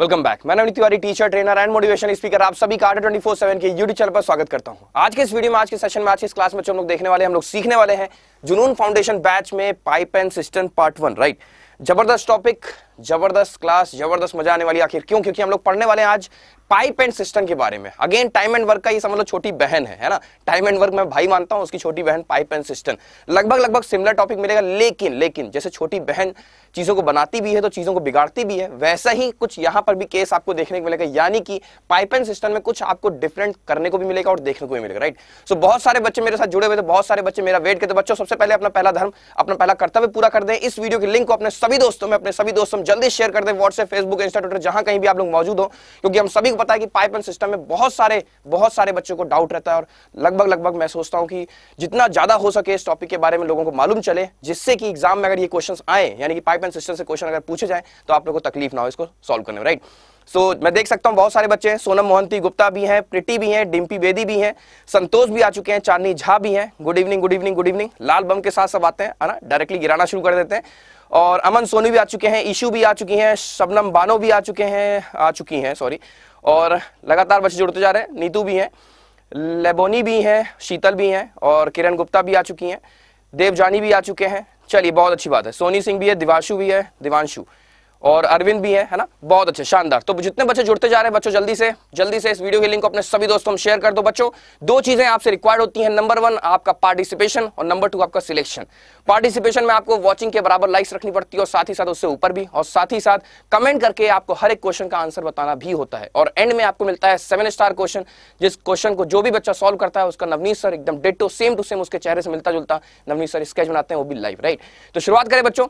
Welcome back मैं Navani Tiwari teacher trainer and motivation speaker आप सभी का ट्वेंटी फोर सेवन के यूट्यूब चैनल पर स्वागत करता हूं आज के इस वीडियो में आज के सेशन में आज के इस क्लास में हम लोग देखने वाले हम लोग सीखने वाले हैं जुनून फाउंडेशन बैच में pipe and system part one right जबरदस्त टॉपिक जबरदस्त क्लास जबरदस्त मजा आने वाली आखिर क्यों क्योंकि हम लोग पढ़ने वाले हैं आज पाइप एंड सिस्टम के बारे में अगेन टाइम एंड वर्क का ये समझ लो छोटी बहन है है ना टाइम एंड वर्क मैं भाई मानता हूं उसकी छोटी बहन पाइप एंड सिस्टम लगभग लगभग सिमिलर टॉपिक मिलेगा लेकिन लेकिन जैसे छोटी बहन चीज़ों को बनाती भी है तो चीज़ों को बिगाड़ती भी है वैसा ही कुछ यहां पर भी केस आपको देखने को मिलेगा यानी कि पाइप एंड सिस्टम में कुछ आपको डिफरेंट करने को भी मिलेगा और देखने को भी मिलेगा राइट सो बहुत सारे बच्चे मेरे साथ जुड़े हुए थे तो बहुत सारे बच्चे मेरा वेट करते बच्चों सबसे पहले अपना पहला धर्म अपना पहला कर्तव्य पूरा कर दे इस वीडियो के लिंक को अपने सभी दोस्तों में अपने सभी दोस्तों जल्दी शेयर कर दें व्हाट्सएप फेसबुक इंस्टा ट्विटर जहां कहीं भी आप लोग मौजूद हो क्योंकि हम सभी को पता है कि पाइप एंड सिस्टम में बहुत सारे बहुत सारे बच्चों को डाउट रहता है और लगभग लगभग मैं सोचता हूँ कि जितना ज्यादा हो सके इस टॉपिक के बारे में लोगों को मालूम चले जिससे कि एग्जाम में अगर ये क्वेश्चन आए यानी कि पाइप एंड सिस्टम से क्वेश्चन अगर पूछे जाए तो आप लोग को तकलीफ ना हो इसको सॉल्व करने में राइट सो so, मैं देख सकता हूँ बहुत सारे बच्चे हैं सोनम मोहंती गुप्ता भी हैं प्रीति भी हैं डिम्पी बेदी भी हैं संतोष भी आ चुके हैं चांदनी झा भी हैं good evening good evening good evening लाल बम के साथ सब आते हैं है ना डायरेक्टली गिराना शुरू कर देते हैं और अमन सोनी भी आ चुके हैं ईशू भी आ चुकी हैं शबनम बानो भी आ चुके हैं आ चुकी हैं सॉरी और लगातार बच्चे जुड़ते जा रहे हैं नीतू भी हैं लेबोनी भी हैं शीतल भी हैं और किरण गुप्ता भी आ चुकी हैं देवजानी भी आ चुके हैं चलिए बहुत अच्छी बात है सोनी सिंह भी है दिवाशु भी है दिवानशु और अरविंद भी है है ना बहुत अच्छे शानदार तो जितने बच्चे जुड़ते जा रहे हैं बच्चों जल्दी से जल्दी से इस वीडियो के लिंक को अपने सभी दोस्तों में शेयर कर दो बच्चों दो चीजें आपसे रिक्वायर्ड होती हैं नंबर वन आपका पार्टिसिपेशन और नंबर टू आपका सिलेक्शन पार्टिसिपेशन में आपको वॉचिंग के बराबर लाइक्स रखनी पड़ती है और साथ ही साथ उससे ऊपर भी और साथ ही साथ कमेंट करके आपको हर एक क्वेश्चन का आंसर बताना भी होता है और एंड में आपको मिलता है सेवन स्टार क्वेश्चन जिस क्वेश्चन को जो भी बच्चा सोल्व करता है उसका नवनीत सर एकदम डेटो सेम टू सेम उसके चेहरे से मिलता जुलता नवनीत सर स्केच बनाते हैं वो भी लाइव राइट तो शुरुआत करें बच्चों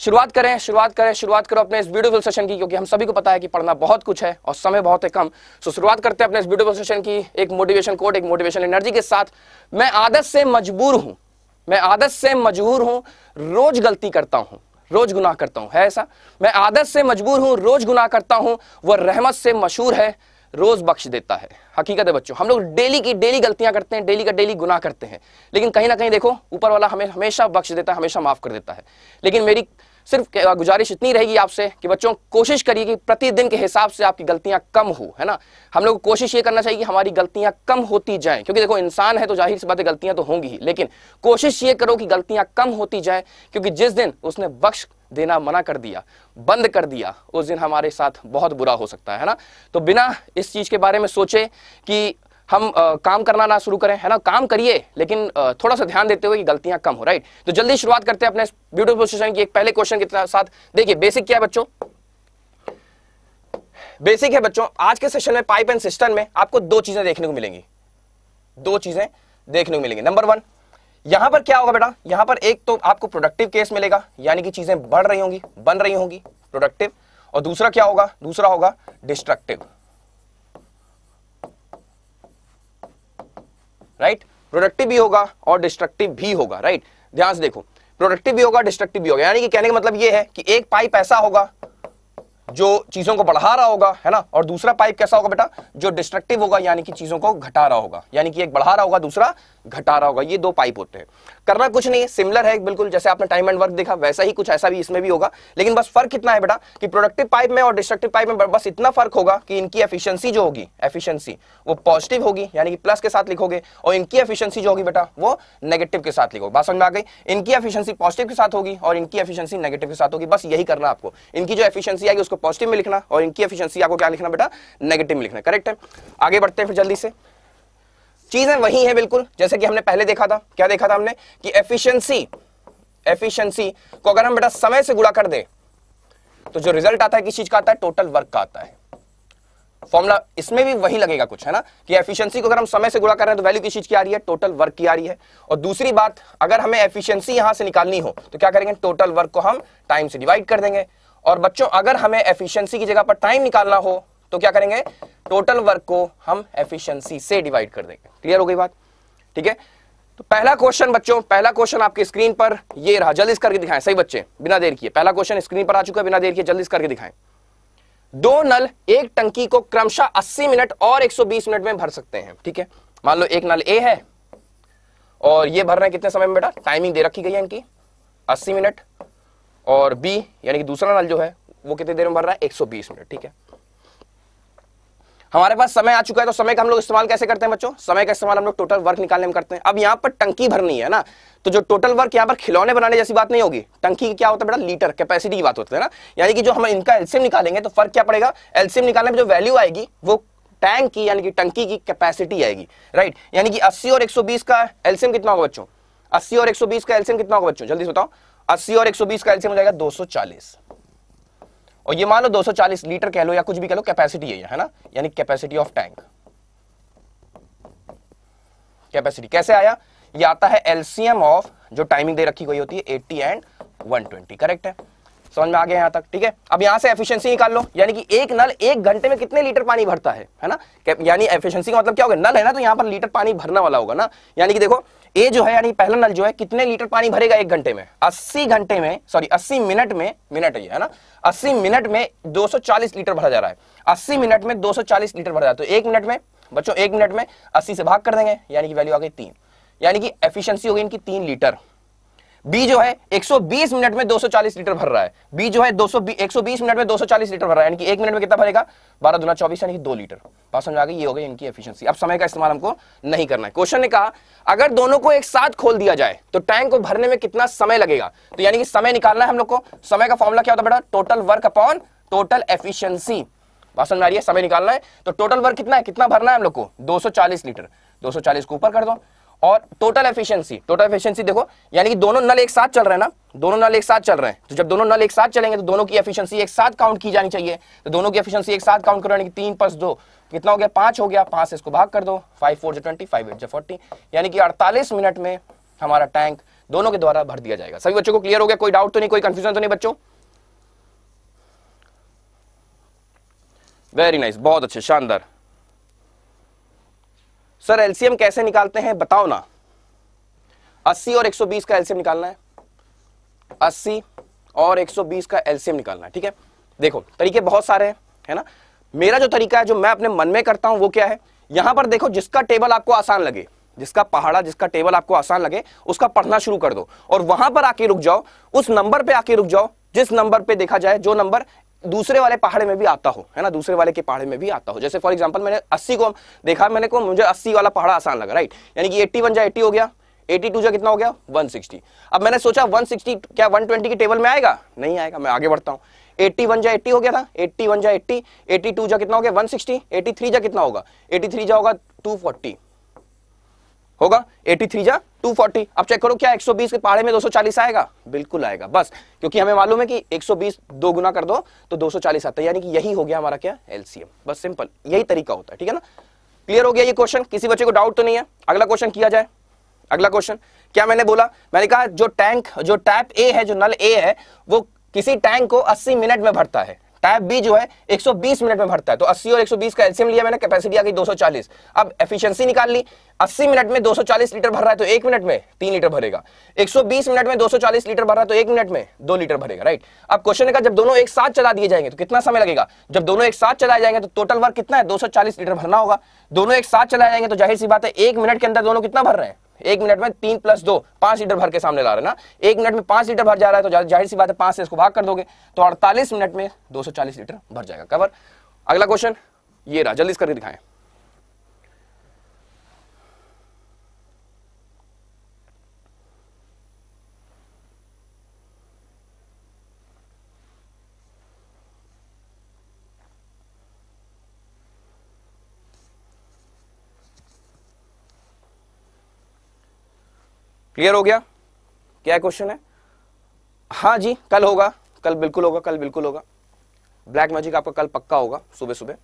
शुरुआत करें शुरुआत करें शुरुआत करो अपने इस ब्यूटीफुल सेशन की क्योंकि हम सभी को पता है कि पढ़ना बहुत कुछ है और समय बहुत है कम सो शुरुआत करते हैं अपने इस ब्यूटीफुल सेशन की एक मोटिवेशन कोट एक मोटिवेशन एनर्जी के साथ मैं आदत से मजबूर हूं मैं आदत से मजबूर हूं रोज गलती करता हूं रोज गुनाह करता हूं है ऐसा मैं आदत से मजबूर हूं रोज गुनाह करता हूं वह रहमत से मशहूर है रोज बख्श देता है हकीकत है बच्चों हम लोग डेली की डेली गलतियां करते हैं डेली का डेली गुनाह करते हैं लेकिन कहीं ना कहीं देखो ऊपर वाला हमें हमेशा बख्श देता है हमेशा माफ कर देता है लेकिन मेरी सिर्फ गुजारिश इतनी रहेगी आपसे कि बच्चों कोशिश करिए कि प्रतिदिन के हिसाब से आपकी गलतियां कम हो है ना हम लोग को कोशिश ये करना चाहिए कि हमारी गलतियां कम होती जाएं क्योंकि देखो इंसान है तो जाहिर सी बात है गलतियां तो होंगी ही लेकिन कोशिश ये करो कि गलतियां कम होती जाएं क्योंकि जिस दिन उसने बख्श देना मना कर दिया बंद कर दिया उस दिन हमारे साथ बहुत बुरा हो सकता है ना तो बिना इस चीज़ के बारे में सोचे कि हम आ, काम करना ना शुरू करें है ना काम करिए लेकिन आ, थोड़ा सा ध्यान देते हुए कि गलतियां कम हो राइट तो जल्दी शुरुआत करते हैं अपने ब्यूटीफुल सेशन की एक पहले क्वेश्चन के साथ देखिए बेसिक क्या है बच्चों बेसिक है बच्चों आज के सेशन में पाइप एंड सिस्टम में आपको दो चीजें देखने को मिलेंगी दो चीजें देखने को मिलेंगी नंबर वन यहां पर क्या होगा बेटा यहां पर एक तो आपको प्रोडक्टिव केस मिलेगा यानी कि चीजें बढ़ रही होंगी बन रही होंगी प्रोडक्टिव और दूसरा क्या होगा दूसरा होगा डिस्ट्रक्टिव राइट प्रोडक्टिव भी होगा और डिस्ट्रक्टिव भी होगा राइट ध्यान से देखो प्रोडक्टिव भी होगा डिस्ट्रक्टिव भी होगा यानी कि कहने का मतलब यह है कि एक पाइप ऐसा होगा जो चीजों को बढ़ा रहा होगा है ना और दूसरा पाइप कैसा होगा बेटा जो डिस्ट्रक्टिव होगा यानी कि चीजों को घटा रहा होगा यानी कि एक बढ़ा रहा होगा दूसरा घटा रहा होगा ये दो पाइप होते हैं करना कुछ नहीं है सिमिलर है बिल्कुल जैसे आपने टाइम एंड वर्क देखा वैसा ही कुछ ऐसा भी इसमें भी होगा लेकिन बस फर्क इतना है बेटा कि प्रोडक्टिव पाइप में और डिस्ट्रक्टिव पाइप में बस इतना फर्क होगा कि इनकी एफिशिएंसी जो होगी एफिशिएंसी वो पॉजिटिव होगी यानी कि प्लस के साथ लिखोगे और इनकी एफिशियंसी जो होगी बेटा वो नेगेटिव के साथ लिखोगे बात समझ में आ गई इनकी एफिशियंसी पॉजिटिव के साथ होगी और इनकी एफिशियंसी नेगेटिव के साथ होगी बस यही करना आपको इनकी जो एफिशियंसी आएगी उसको पॉजिटिव में लिखना और इनकी एफिशियंसी आपको क्या लिखना बेटा नेगेटिव में लिखना करेक्ट है आगे बढ़ते हैं फिर जल्दी से चीजें वही है बिल्कुल जैसे कि हमने पहले देखा था क्या देखा था हमने कि एफिशिएंसी एफिशिएंसी को अगर हम बेटा समय से गुणा कर दे तो जो रिजल्ट आता है किस चीज का आता है टोटल वर्क का आता है फॉर्मूला इसमें भी वही लगेगा कुछ है ना कि एफिशिएंसी को अगर हम समय से गुणा कर रहे हैं तो वैल्यू किस चीज की आ रही है टोटल वर्क की आ रही है और दूसरी बात अगर हमें एफिशियंसी यहां से निकालनी हो तो क्या करेंगे टोटल वर्क को हम टाइम से डिवाइड कर देंगे और बच्चों अगर हमें एफिशियंसी की जगह पर टाइम निकालना हो तो क्या करेंगे टोटल वर्क को हम एफिशिएंसी से डिवाइड कर देंगे क्लियर हो गई बात ठीक है तो पहला क्वेश्चन बच्चों पहला क्वेश्चन आपके स्क्रीन पर ये रहा जल्दी करके दिखाएं सही बच्चे बिना देर किए पहला क्वेश्चन स्क्रीन पर आ चुका है बिना देर किए जल्दी करके दिखाएं दो नल एक टंकी को क्रमशः 80 मिनट और 120 मिनट में भर सकते हैं ठीक है मान लो एक नल ए है और ये भर रहे हैं कितने समय में बेटा टाइमिंग दे रखी गई है इनकी अस्सी मिनट और बी यानी कि दूसरा नल जो है वो कितनी देर में भर रहा है 120 मिनट ठीक है हमारे पास समय आ चुका है तो समय का हम लोग इस्तेमाल कैसे करते हैं बच्चों समय का इस्तेमाल हम लोग टोटल वर्क निकालने में करते हैं अब यहाँ पर टंकी भरनी है ना तो जो टोटल वर्क यहाँ पर खिलौने बनाने जैसी बात नहीं होगी टंकी क्या होता है बेटा लीटर कैपेसिटी की बात होती है ना यानी कि जो हम इनका एल्सियम निकालेंगे तो फर्क क्या पड़ेगा एल्सियम निकालने में जो वैल्यू आएगी वो टैंक की यानी कि टंकी की कैपेसिटी आएगी राइट यानी कि अस्सी और बीस का एल्सियम कितना होगा बच्चों अस्सी और बीस का एल्सियम कितना होगा बच्चों जल्दी से बताओ अस्सी और बीस का एल्सियम हो जाएगा चालीस और ये मान लो 240 लीटर कह लो या कुछ भी कह लो कैपेसिटी है है ना यानी कैपेसिटी ऑफ टैंक कैपेसिटी कैसे आया ये आता है एलसीएम ऑफ जो टाइमिंग दे रखी गई होती है 80 एंड 120 करेक्ट है समझ में आ गया यहां तक ठीक है अब यहां से एफिशिएंसी निकाल लो यानी कि एक नल एक घंटे में कितने लीटर पानी भरता है है ना यानी एफिशिएंसी का मतलब क्या होगा नल है ना तो यहां पर लीटर पानी भरना वाला होगा ना यानी कि देखो ए जो है यानी पहला नल जो है कितने लीटर पानी भरेगा एक घंटे में 80 घंटे में सॉरी 80 मिनट में मिनट है, है ना 80 मिनट में 240 लीटर भरा जा रहा है 80 मिनट में 240 लीटर भरा जा रहा है तो एक मिनट में बच्चों एक मिनट में 80 से भाग कर देंगे यानी कि वैल्यू आ गई तीन यानी कि एफिशिएंसी हो गई इनकी तीन लीटर बी जो है 120 मिनट में 240 लीटर भर रहा है बी जो है 200 120 मिनट में 240 लीटर भर रहा है यानी कि एक मिनट में कितना भरेगा बारह दुना चौबीस यानी कि दो लीटर बात समझ आ गई ये हो गई इनकी एफिशिएंसी अब समय का इस्तेमाल हमको नहीं करना है क्वेश्चन ने कहा अगर दोनों को एक साथ खोल दिया जाए तो टैंक को भरने में कितना समय लगेगा तो यानी कि समय निकालना है हम लोग को समय का फॉर्मुला क्या होता है बेटा total work upon total efficiency बात समझ आ रही है समय निकालना है तो टोटल वर्क कितना है कितना भरना है हम लोग को दो लीटर दो को ऊपर कर दो और टोटल एफिशिएंसी टोटल एफिशिएंसी देखो यानी कि दोनों नल एक साथ चल रहे हैं ना दोनों नल एक साथ चल रहे हैं तो जब दोनों नल एक साथ चलेंगे तो दोनों की एफिशिएंसी एक साथ काउंट की जानी चाहिए तो दोनों की एफिशिएंसी एक साथ काउंट करो यानी कि तीन प्लस दो कितना हो गया पांच हो गया पांच से इसको भाग कर दो फाइव फोर जो ट्वेंटी फाइव एट जो फोर्टी यानी कि अड़तालीस मिनट में हमारा टैंक दोनों के द्वारा भर दिया जाएगा सभी बच्चों को क्लियर हो गया कोई डाउट तो नहीं कोई कंफ्यूजन तो नहीं बच्चों वेरी नाइस बहुत अच्छे शानदार सर एलसीएम कैसे निकालते हैं बताओ ना 80 और 120 का एलसीएम निकालना है 80 और 120 का एलसीएम निकालना है ठीक है देखो तरीके बहुत सारे हैं है ना मेरा जो तरीका है जो मैं अपने मन में करता हूं वो क्या है यहां पर देखो जिसका टेबल आपको आसान लगे जिसका पहाड़ा जिसका टेबल आपको आसान लगे उसका पढ़ना शुरू कर दो और वहां पर आके रुक जाओ उस नंबर पे आके रुक जाओ जिस नंबर पे देखा जाए जो नंबर दूसरे वाले पहाड़े में भी आता हो है ना दूसरे वाले के पहाड़े में भी आता हो जैसे फॉर एग्जाम्पल मैंने अस्सी को देखा मैंने को मुझे अस्सी वाला पहाड़ा आसान लगा राइट यानी कि एट्टी वन जाए हो गया 82 जो कितना हो गया 160 अब मैंने सोचा 160 क्या 120 के टेबल में आएगा नहीं आएगा मैं आगे बढ़ता हूँ 81 जा 80 हो गया था 81 जा 80 82 जा कितना हो गया 160 83 जा कितना होगा 83 जा होगा 240 होगा 83 जा 240 अब चेक करो क्या 120 के पहाड़े में 240 आएगा बिल्कुल आएगा बस क्योंकि हमें मालूम है कि 120 दो गुना कर दो तो 240 आता है यानी कि यही हो गया हमारा क्या एलसीएम बस सिंपल यही तरीका होता है ठीक है ना क्लियर हो गया ये क्वेश्चन किसी बच्चे को डाउट तो नहीं है अगला क्वेश्चन किया जाए अगला क्वेश्चन क्या मैंने बोला मैंने कहा जो टैंक जो टैप ए है जो नल ए है वो किसी टैंक को अस्सी मिनट में भरता है टाइप बी जो है 120 मिनट में भरता है तो 80 और 120 का एलसीएम लिया मैंने कैपेसिटी आ गई 240 अब एफिशिएंसी निकाल ली 80 मिनट में 240 लीटर भर रहा है तो एक मिनट में तीन लीटर भरेगा 120 मिनट में 240 लीटर भर रहा है तो एक मिनट में दो लीटर भरेगा राइट अब क्वेश्चन का जब दोनों एक साथ चला दिए जाएंगे तो कितना समय लगेगा जब दोनों एक साथ चलाए जाएंगे तो टोटल वर्क कितना है दो लीटर भरना होगा दोनों एक साथ चलाए जाएंगे तो जाहिर सी बात है एक मिनट के अंदर दोनों कितना भर रहे हैं एक मिनट में तीन प्लस दो पांच लीटर भर के सामने ला रहे ना एक मिनट में पांच लीटर भर जा रहा है तो जाहिर सी बात है पांच से इसको भाग कर दोगे तो अड़तालीस मिनट में दो लीटर भर जाएगा कवर अगला क्वेश्चन ये रहा जल्दी करके दिखाएं क्लियर हो गया क्या क्वेश्चन है हाँ जी कल होगा कल बिल्कुल होगा कल बिल्कुल होगा ब्लैक मैजिक आपका कल पक्का होगा सुबह सुबह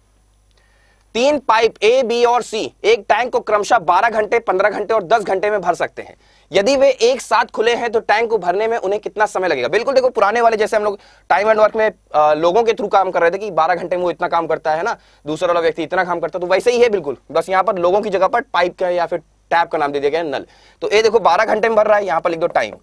तीन पाइप ए बी और सी एक टैंक को क्रमशः 12 घंटे 15 घंटे और 10 घंटे में भर सकते हैं यदि वे एक साथ खुले हैं तो टैंक को भरने में उन्हें कितना समय लगेगा बिल्कुल देखो पुराने वाले जैसे हम लोग टाइम एंड वर्क में आ, लोगों के थ्रू काम कर रहे थे कि 12 घंटे में वो इतना काम करता है ना दूसरा वाला व्यक्ति इतना काम करता तो वैसे ही है बिल्कुल बस यहाँ पर लोगों की जगह पर पाइप का या फिर टैप का नाम दे दिया गया नल तो ए देखो बारह घंटे में भर रहा है यहां पर लिख दो टाइम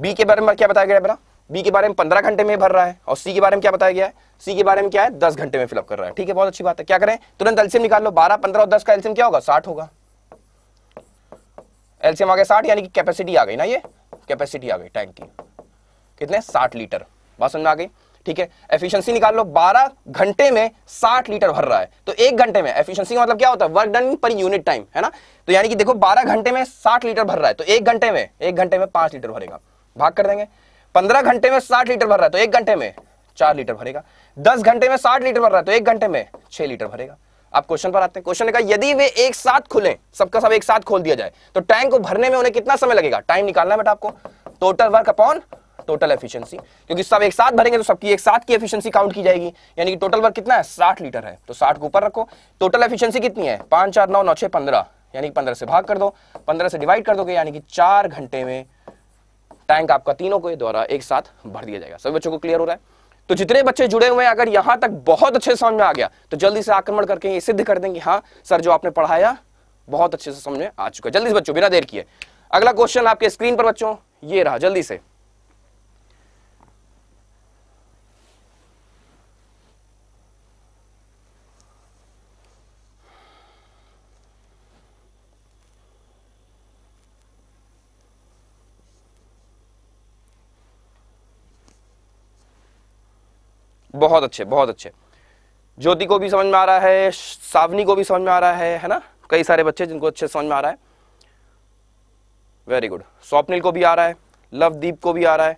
बी के बारे में क्या बताया गया मेरा बी के बारे में पंद्रह घंटे में भर रहा है और सी के बारे में क्या बताया गया है सी के बारे में क्या है दस घंटे में फिलअप कर रहा है ठीक है बहुत अच्छी बात है क्या करें तुरंत एल्सियम निकाल लो बारह पंद्रह और दस का एल्सियम क्या होगा साठ होगा एल्सियम आ गया साठ यानी कि कैपेसिटी आ गई ना ये कैपेसिटी आ गई टैंक की कितने साठ लीटर बात समझ में आ गई ठीक है एफिशिएंसी निकाल लो 12 घंटे में 60 लीटर भर रहा है तो एक घंटे में एफिशिएंसी का मतलब क्या होता है वर्क डन पर यूनिट टाइम है ना तो यानी कि देखो 12 घंटे में 60 लीटर भर रहा है तो एक घंटे में एक घंटे में पांच लीटर भरेगा भाग कर देंगे पंद्रह घंटे में साठ लीटर भर रहा है तो एक घंटे में चार लीटर भरेगा दस घंटे में साठ लीटर भर रहा है तो एक घंटे में छह लीटर भरेगा आप क्वेश्चन पर आते हैं क्वेश्चन लिखा यदि वे एक साथ खुले सबका सब एक साथ खोल दिया जाए तो टैंक को भरने में उन्हें कितना समय लगेगा टाइम निकालना है बेटा आपको total work upon total efficiency क्योंकि सब एक साथ भरेंगे तो सबकी एक साथ की एफिशिएंसी काउंट की जाएगी यानी कि टोटल वर्क कितना है साठ लीटर है तो साठ को ऊपर रखो टोटल एफिशिएंसी कितनी है पांच चार नौ नौ छह पंद्रह यानी कि पंद्रह से भाग कर दो पंद्रह से डिवाइड कर दोगे यानी कि चार घंटे में टैंक आपका तीनों के द्वारा एक साथ भर दिया जाएगा सभी बच्चों को क्लियर हो रहा है तो जितने बच्चे जुड़े हुए हैं अगर यहां तक बहुत अच्छे समझ में आ गया तो जल्दी से आक्रमण करके ये सिद्ध कर देंगे हाँ सर जो आपने पढ़ाया बहुत अच्छे से समझ में आ चुका जल्दी से बच्चों बिना देर किए अगला क्वेश्चन आपके स्क्रीन पर बच्चों ये रहा जल्दी से बहुत अच्छे बहुत अच्छे ज्योति को भी समझ में आ रहा है सावनी को भी समझ में आ रहा है है ना कई सारे बच्चे जिनको अच्छे समझ में आ रहा है वेरी गुड स्वप्निल को भी आ रहा है लवदीप को भी आ रहा है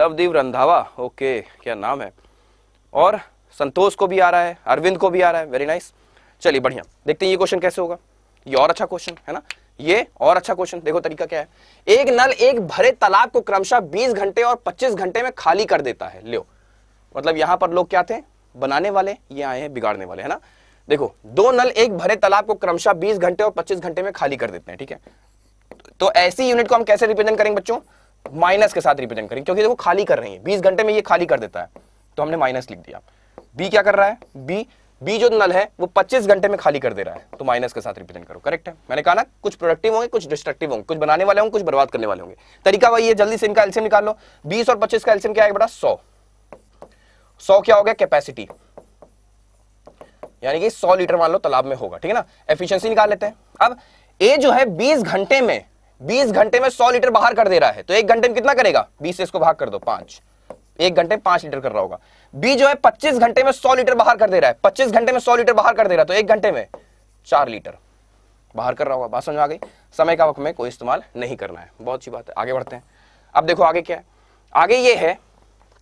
लवदीप रंधावा ओके क्या नाम है और संतोष को भी आ रहा है अरविंद को भी आ रहा है वेरी नाइस चलिए बढ़िया देखते हैं ये क्वेश्चन कैसे होगा ये और अच्छा क्वेश्चन है ना ये और अच्छा क्वेश्चन देखो तरीका क्या है एक नल एक भरे तालाब को क्रमशः 20 घंटे और 25 घंटे में खाली कर देता है लियो मतलब यहां पर लोग क्या थे बनाने वाले ये आए हैं बिगाड़ने वाले है ना देखो दो नल एक भरे तालाब को क्रमशः 20 घंटे और 25 घंटे में खाली कर देते हैं ठीक है तो ऐसी यूनिट को हम कैसे रिप्रेजेंट करेंगे बच्चों माइनस के साथ रिप्रेजेंट करेंगे क्योंकि देखो खाली कर रही है बीस घंटे में ये खाली कर देता है तो हमने माइनस लिख दिया बी क्या कर रहा है बी बी जो नल है वो पच्चीस घंटे में खाली कर दे रहा है तो माइनस के साथ रिप्रेजेंट करो करेक्ट है मैंने कहा ना कुछ प्रोडक्टिव होंगे कुछ डिस्ट्रक्टिव होंगे कुछ बनाने वाले होंगे कुछ बर्बाद करने वाले होंगे तरीका वही है जल्दी से इनका एल्सियम निकाल लो बीस और पच्चीस का एल्सियम क्या है बड़ा सौ सौ क्या हो गया कैपेसिटी यानी कि सौ लीटर मान लो तालाब में होगा ठीक है ना एफिशिएंसी निकाल लेते हैं अब ए जो है बीस घंटे में बीस घंटे में सौ लीटर बाहर कर दे रहा है तो एक घंटे में कितना करेगा बीस से इसको भाग कर दो पांच एक घंटे में पांच लीटर कर रहा होगा बी जो है पच्चीस घंटे में सौ लीटर बाहर कर दे रहा है पच्चीस घंटे में सौ लीटर बाहर कर दे रहा है तो एक घंटे में चार लीटर बाहर कर रहा होगा बात समझ आ गई समय का वक्त में कोई इस्तेमाल नहीं करना है बहुत अच्छी बात है आगे बढ़ते हैं अब देखो आगे क्या है आगे ये है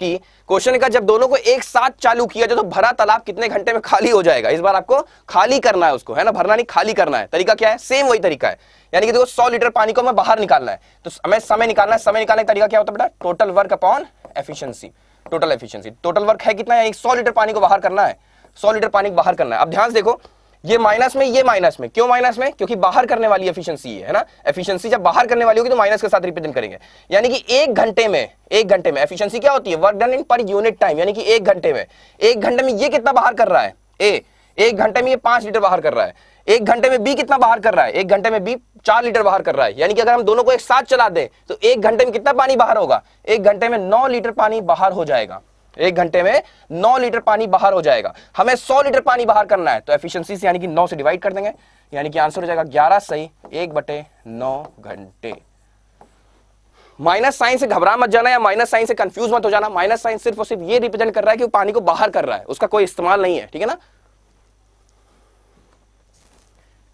की क्वेश्चन का जब दोनों को एक साथ चालू किया जाए तो भरा तालाब कितने घंटे में खाली हो जाएगा इस बार आपको खाली करना है उसको है ना भरना नहीं खाली करना है तरीका क्या है सेम वही तरीका है यानी कि देखो सौ लीटर पानी को हमें बाहर निकालना है तो हमें समय निकालना है समय निकालने का तरीका क्या होता है बेटा total work upon efficiency total efficiency total work है कितना है सौ लीटर पानी को बाहर करना है सौ लीटर पानी को बाहर करना है अब ध्यान देखो ये माइनस में ये माइनस में क्यों माइनस में क्योंकि बाहर करने वाली एफिशिएंसी है ना एफिशिएंसी जब बाहर करने वाली होगी तो माइनस के साथ रिप्रेजेंट करेंगे यानी कि एक घंटे में एक घंटे में एफिशिएंसी क्या होती है वर्क डन इन पर यूनिट टाइम यानी कि एक घंटे में एक घंटे में ये कितना बाहर कर रहा है ए एक घंटे में ये पांच लीटर बाहर कर रहा है एक घंटे में बी कितना बाहर कर रहा है एक घंटे में बी चार लीटर बाहर कर रहा है यानी कि अगर हम दोनों को एक साथ चला दें तो एक घंटे में कितना पानी बाहर होगा एक घंटे में नौ लीटर पानी बाहर हो जाएगा एक घंटे में नौ लीटर पानी बाहर हो जाएगा हमें सौ लीटर पानी बाहर करना है तो एफिशियंसी से यानी कि नौ से डिवाइड कर देंगे यानी कि आंसर हो जाएगा ग्यारह सही एक बटे नौ घंटे माइनस साइन से घबरा मत जाना या माइनस साइन से कंफ्यूज मत हो जाना माइनस साइन सिर्फ और सिर्फ ये रिप्रेजेंट कर रहा है कि वो पानी को बाहर कर रहा है उसका कोई इस्तेमाल नहीं है ठीक है ना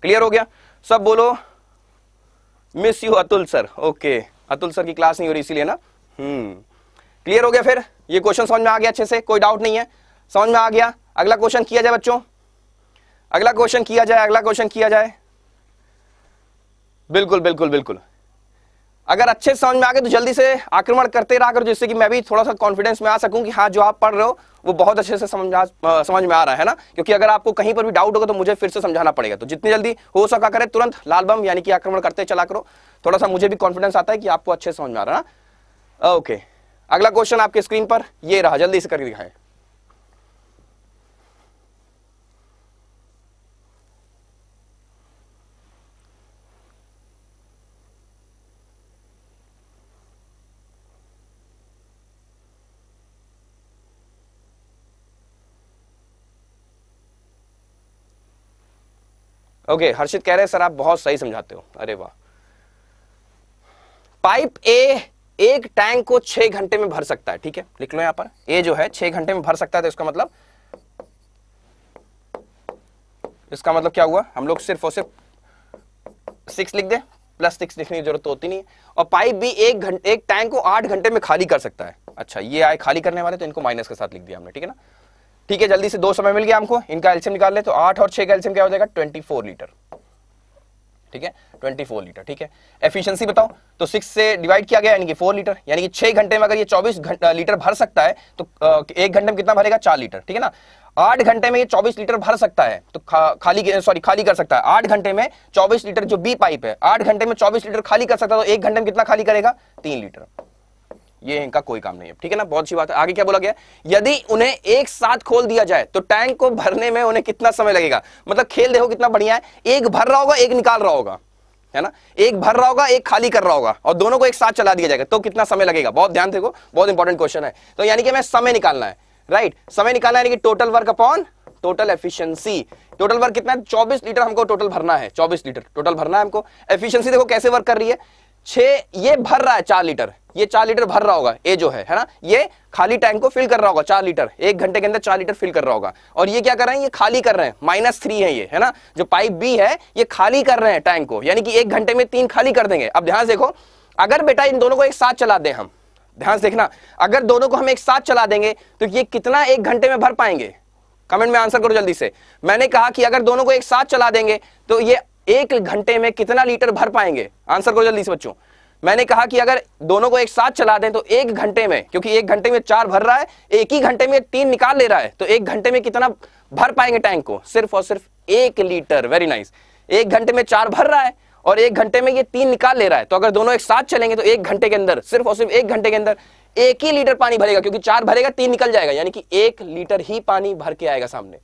क्लियर हो गया सब बोलो miss you Atul sir okay Atul sir की क्लास नहीं हो रही इसीलिए ना हम्म क्लियर हो गया फिर ये क्वेश्चन समझ में आ गया अच्छे से कोई डाउट नहीं है समझ में आ गया अगला क्वेश्चन किया जाए बच्चों अगला क्वेश्चन किया जाए अगला क्वेश्चन किया जाए बिल्कुल बिल्कुल बिल्कुल अगर अच्छे समझ में आ गए तो जल्दी से आक्रमण करते रहा करो जिससे कि मैं भी थोड़ा सा कॉन्फिडेंस में आ सकूं कि हाँ जो आप पढ़ रहे हो वो बहुत अच्छे से समझ आ, समझ में आ रहा है ना क्योंकि अगर आपको कहीं पर भी डाउट होगा तो मुझे फिर से समझाना पड़ेगा तो जितनी जल्दी हो सका करे तुरंत लाल बम यानी कि आक्रमण करते चला करो थोड़ा सा मुझे भी कॉन्फिडेंस आता है कि आपको अच्छे समझ में आ रहा है ना ओके अगला क्वेश्चन आपके स्क्रीन पर ये रहा जल्दी से करके दिखाएं ओके okay, हर्षित कह रहे हैं सर आप बहुत सही समझाते हो अरे वाह पाइप ए एक टैंक को छह घंटे में भर सकता है ठीक है लिख लो यहां पर ए जो है छह घंटे में भर सकता है तो इसका मतलब इसका मतलब क्या हुआ हम लोग सिर्फ और सिर्फ सिक्स लिख दे प्लस सिक्स लिखने की जरूरत तो होती नहीं है और पाइप भी एक घंटे एक टैंक को आठ घंटे में खाली कर सकता है अच्छा ये आए खाली करने वाले तो इनको माइनस के साथ लिख दिया हमने ठीक है ना ठीक है जल्दी से दो समय मिल गया हमको इनका एल्शियम निकाल ले तो आठ और छह का एल्शियम क्या हो जाएगा ट्वेंटी लीटर ठीक है फोर लीटर ठीक है एफिशिएंसी बताओ तो सिक्स से डिवाइड किया गया यानी कि फोर लीटर यानी कि छह घंटे में अगर ये चौबीस लीटर भर सकता है तो एक घंटे में कितना भरेगा चार लीटर ठीक है ना आठ घंटे में ये चौबीस लीटर भर सकता है तो खा, खाली सॉरी खाली कर सकता है आठ घंटे में चौबीस लीटर जो बी पाइप है आठ घंटे में चौबीस लीटर खाली कर सकता है तो एक घंटे में कितना खाली करेगा तीन लीटर ये इनका कोई काम नहीं है ठीक है ना बहुत अच्छी बात है आगे क्या बोला गया यदि उन्हें एक साथ खोल दिया जाए तो टैंक को भरने में उन्हें कितना समय लगेगा मतलब खेल देखो कितना बढ़िया है एक भर रहा होगा एक निकाल रहा होगा है ना एक भर रहा होगा एक खाली कर रहा होगा और दोनों को एक साथ चला दिया जाएगा तो कितना समय लगेगा बहुत ध्यान देखो बहुत इंपॉर्टेंट क्वेश्चन है तो यानी कि हमें समय निकालना है राइट समय निकालना है total work upon total efficiency total work कितना है 24 लीटर हमको टोटल भरना है 24 लीटर टोटल भरना है हमको एफिशिएंसी देखो कैसे वर्क कर रही है छ ये भर रहा है चार लीटर ये चार लीटर भर रहा होगा ये जो है है ना ये खाली टैंक को फिल कर रहा होगा चार लीटर एक घंटे के अंदर चार लीटर फिल कर रहा होगा और ये क्या कर रहे हैं ये खाली कर रहे हैं माइनस थ्री है ये है ना जो पाइप बी है ये खाली कर रहे हैं टैंक को यानी कि एक घंटे में तीन खाली कर देंगे अब ध्यान देखो अगर बेटा इन दोनों को एक साथ चला दें हम ध्यान से देखना अगर दोनों को हम एक साथ चला देंगे तो ये कितना एक घंटे में भर पाएंगे कमेंट में आंसर करो जल्दी से मैंने कहा कि अगर दोनों को एक साथ चला देंगे तो ये एक घंटे में कितना लीटर भर पाएंगे आंसर करो जल्दी से बच्चों मैंने कहा कि अगर दोनों को एक साथ चला दें तो एक घंटे में क्योंकि एक घंटे में चार भर रहा है एक ही घंटे में तीन निकाल ले रहा है तो एक घंटे में कितना भर पाएंगे टैंक को सिर्फ और सिर्फ एक लीटर वेरी नाइस एक घंटे में चार भर रहा है और एक घंटे में ये तीन निकाल ले रहा है तो अगर दोनों एक साथ चलेंगे तो एक घंटे के अंदर सिर्फ और सिर्फ एक घंटे के अंदर एक ही लीटर पानी भरेगा क्योंकि चार भरेगा तीन निकल जाएगा यानी कि एक लीटर ही पानी भर के आएगा सामने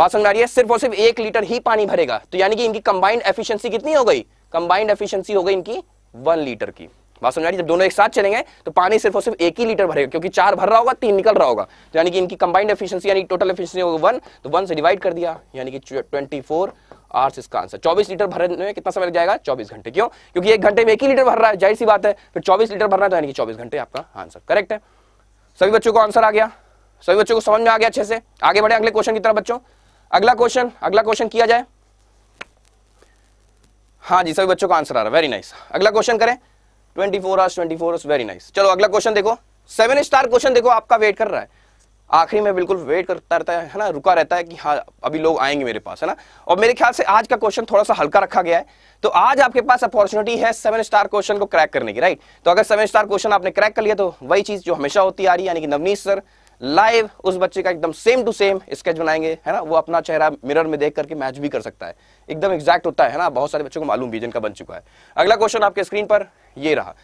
बात समझ आ रही है सिर्फ और सिर्फ एक लीटर ही पानी भरेगा तो यानी कि इनकी कंबाइंड एफिशिएंसी कितनी हो गई कंबाइंड एफिशिएंसी हो गई इनकी वन लीटर की बात समझ आ रही जब दोनों एक साथ चलेंगे तो पानी सिर्फ और सिर्फ एक ही लीटर भरेगा क्योंकि चार भर रहा होगा तीन निकल रहा होगा तो यानी कि इनकी कंबाइंड एफिशियंसी यानी टोटल एफिशियंसी होगी वन तो वन से डिवाइड कर दिया यानी कि ट्वेंटी आर्स इसका आंसर चौबीस लीटर भरने में कितना समय लग जाएगा चौबीस घंटे क्यों क्योंकि एक घंटे में एक ही लीटर भर रहा है जाहिर सी बात है फिर चौबीस लीटर भरना है तो यानी कि चौबीस घंटे आपका आंसर करेक्ट है सभी बच्चों को आंसर आ गया सभी बच्चों को समझ में आ गया अच्छे से आगे बढ़े अगले क्वेश्चन की तरफ बच्चों अगला क्वेश्चन अगला क्वेश्चन किया जाए हाँ जी सभी बच्चों का आंसर आ रहा है वेरी नाइस अगला क्वेश्चन करें 24 four hours twenty four very nice चलो अगला क्वेश्चन देखो सेवन स्टार क्वेश्चन देखो आपका वेट कर रहा है आखिरी में बिल्कुल वेट करता रहता है ना रुका रहता है कि हाँ अभी लोग आएंगे मेरे पास है ना और मेरे ख्याल से आज का क्वेश्चन थोड़ा सा हल्का रखा गया है तो आज आपके पास अपॉर्चुनिटी है सेवन स्टार क्वेश्चन को क्रैक करने की राइट तो अगर सेवन स्टार क्वेश्चन आपने क्रैक कर लिया तो वही चीज जो हमेशा होती आ रही है यानी कि नवनीत सर लाइव उस बच्चे का एकदम सेम टू सेम स्केच बनाएंगे है ना वो अपना चेहरा मिरर में देख करके मैच भी कर सकता है एकदम एग्जैक्ट होता है ना बहुत सारे बच्चों को मालूम भी जिनका बन चुका है अगला क्वेश्चन आपके स्क्रीन पर ये रहा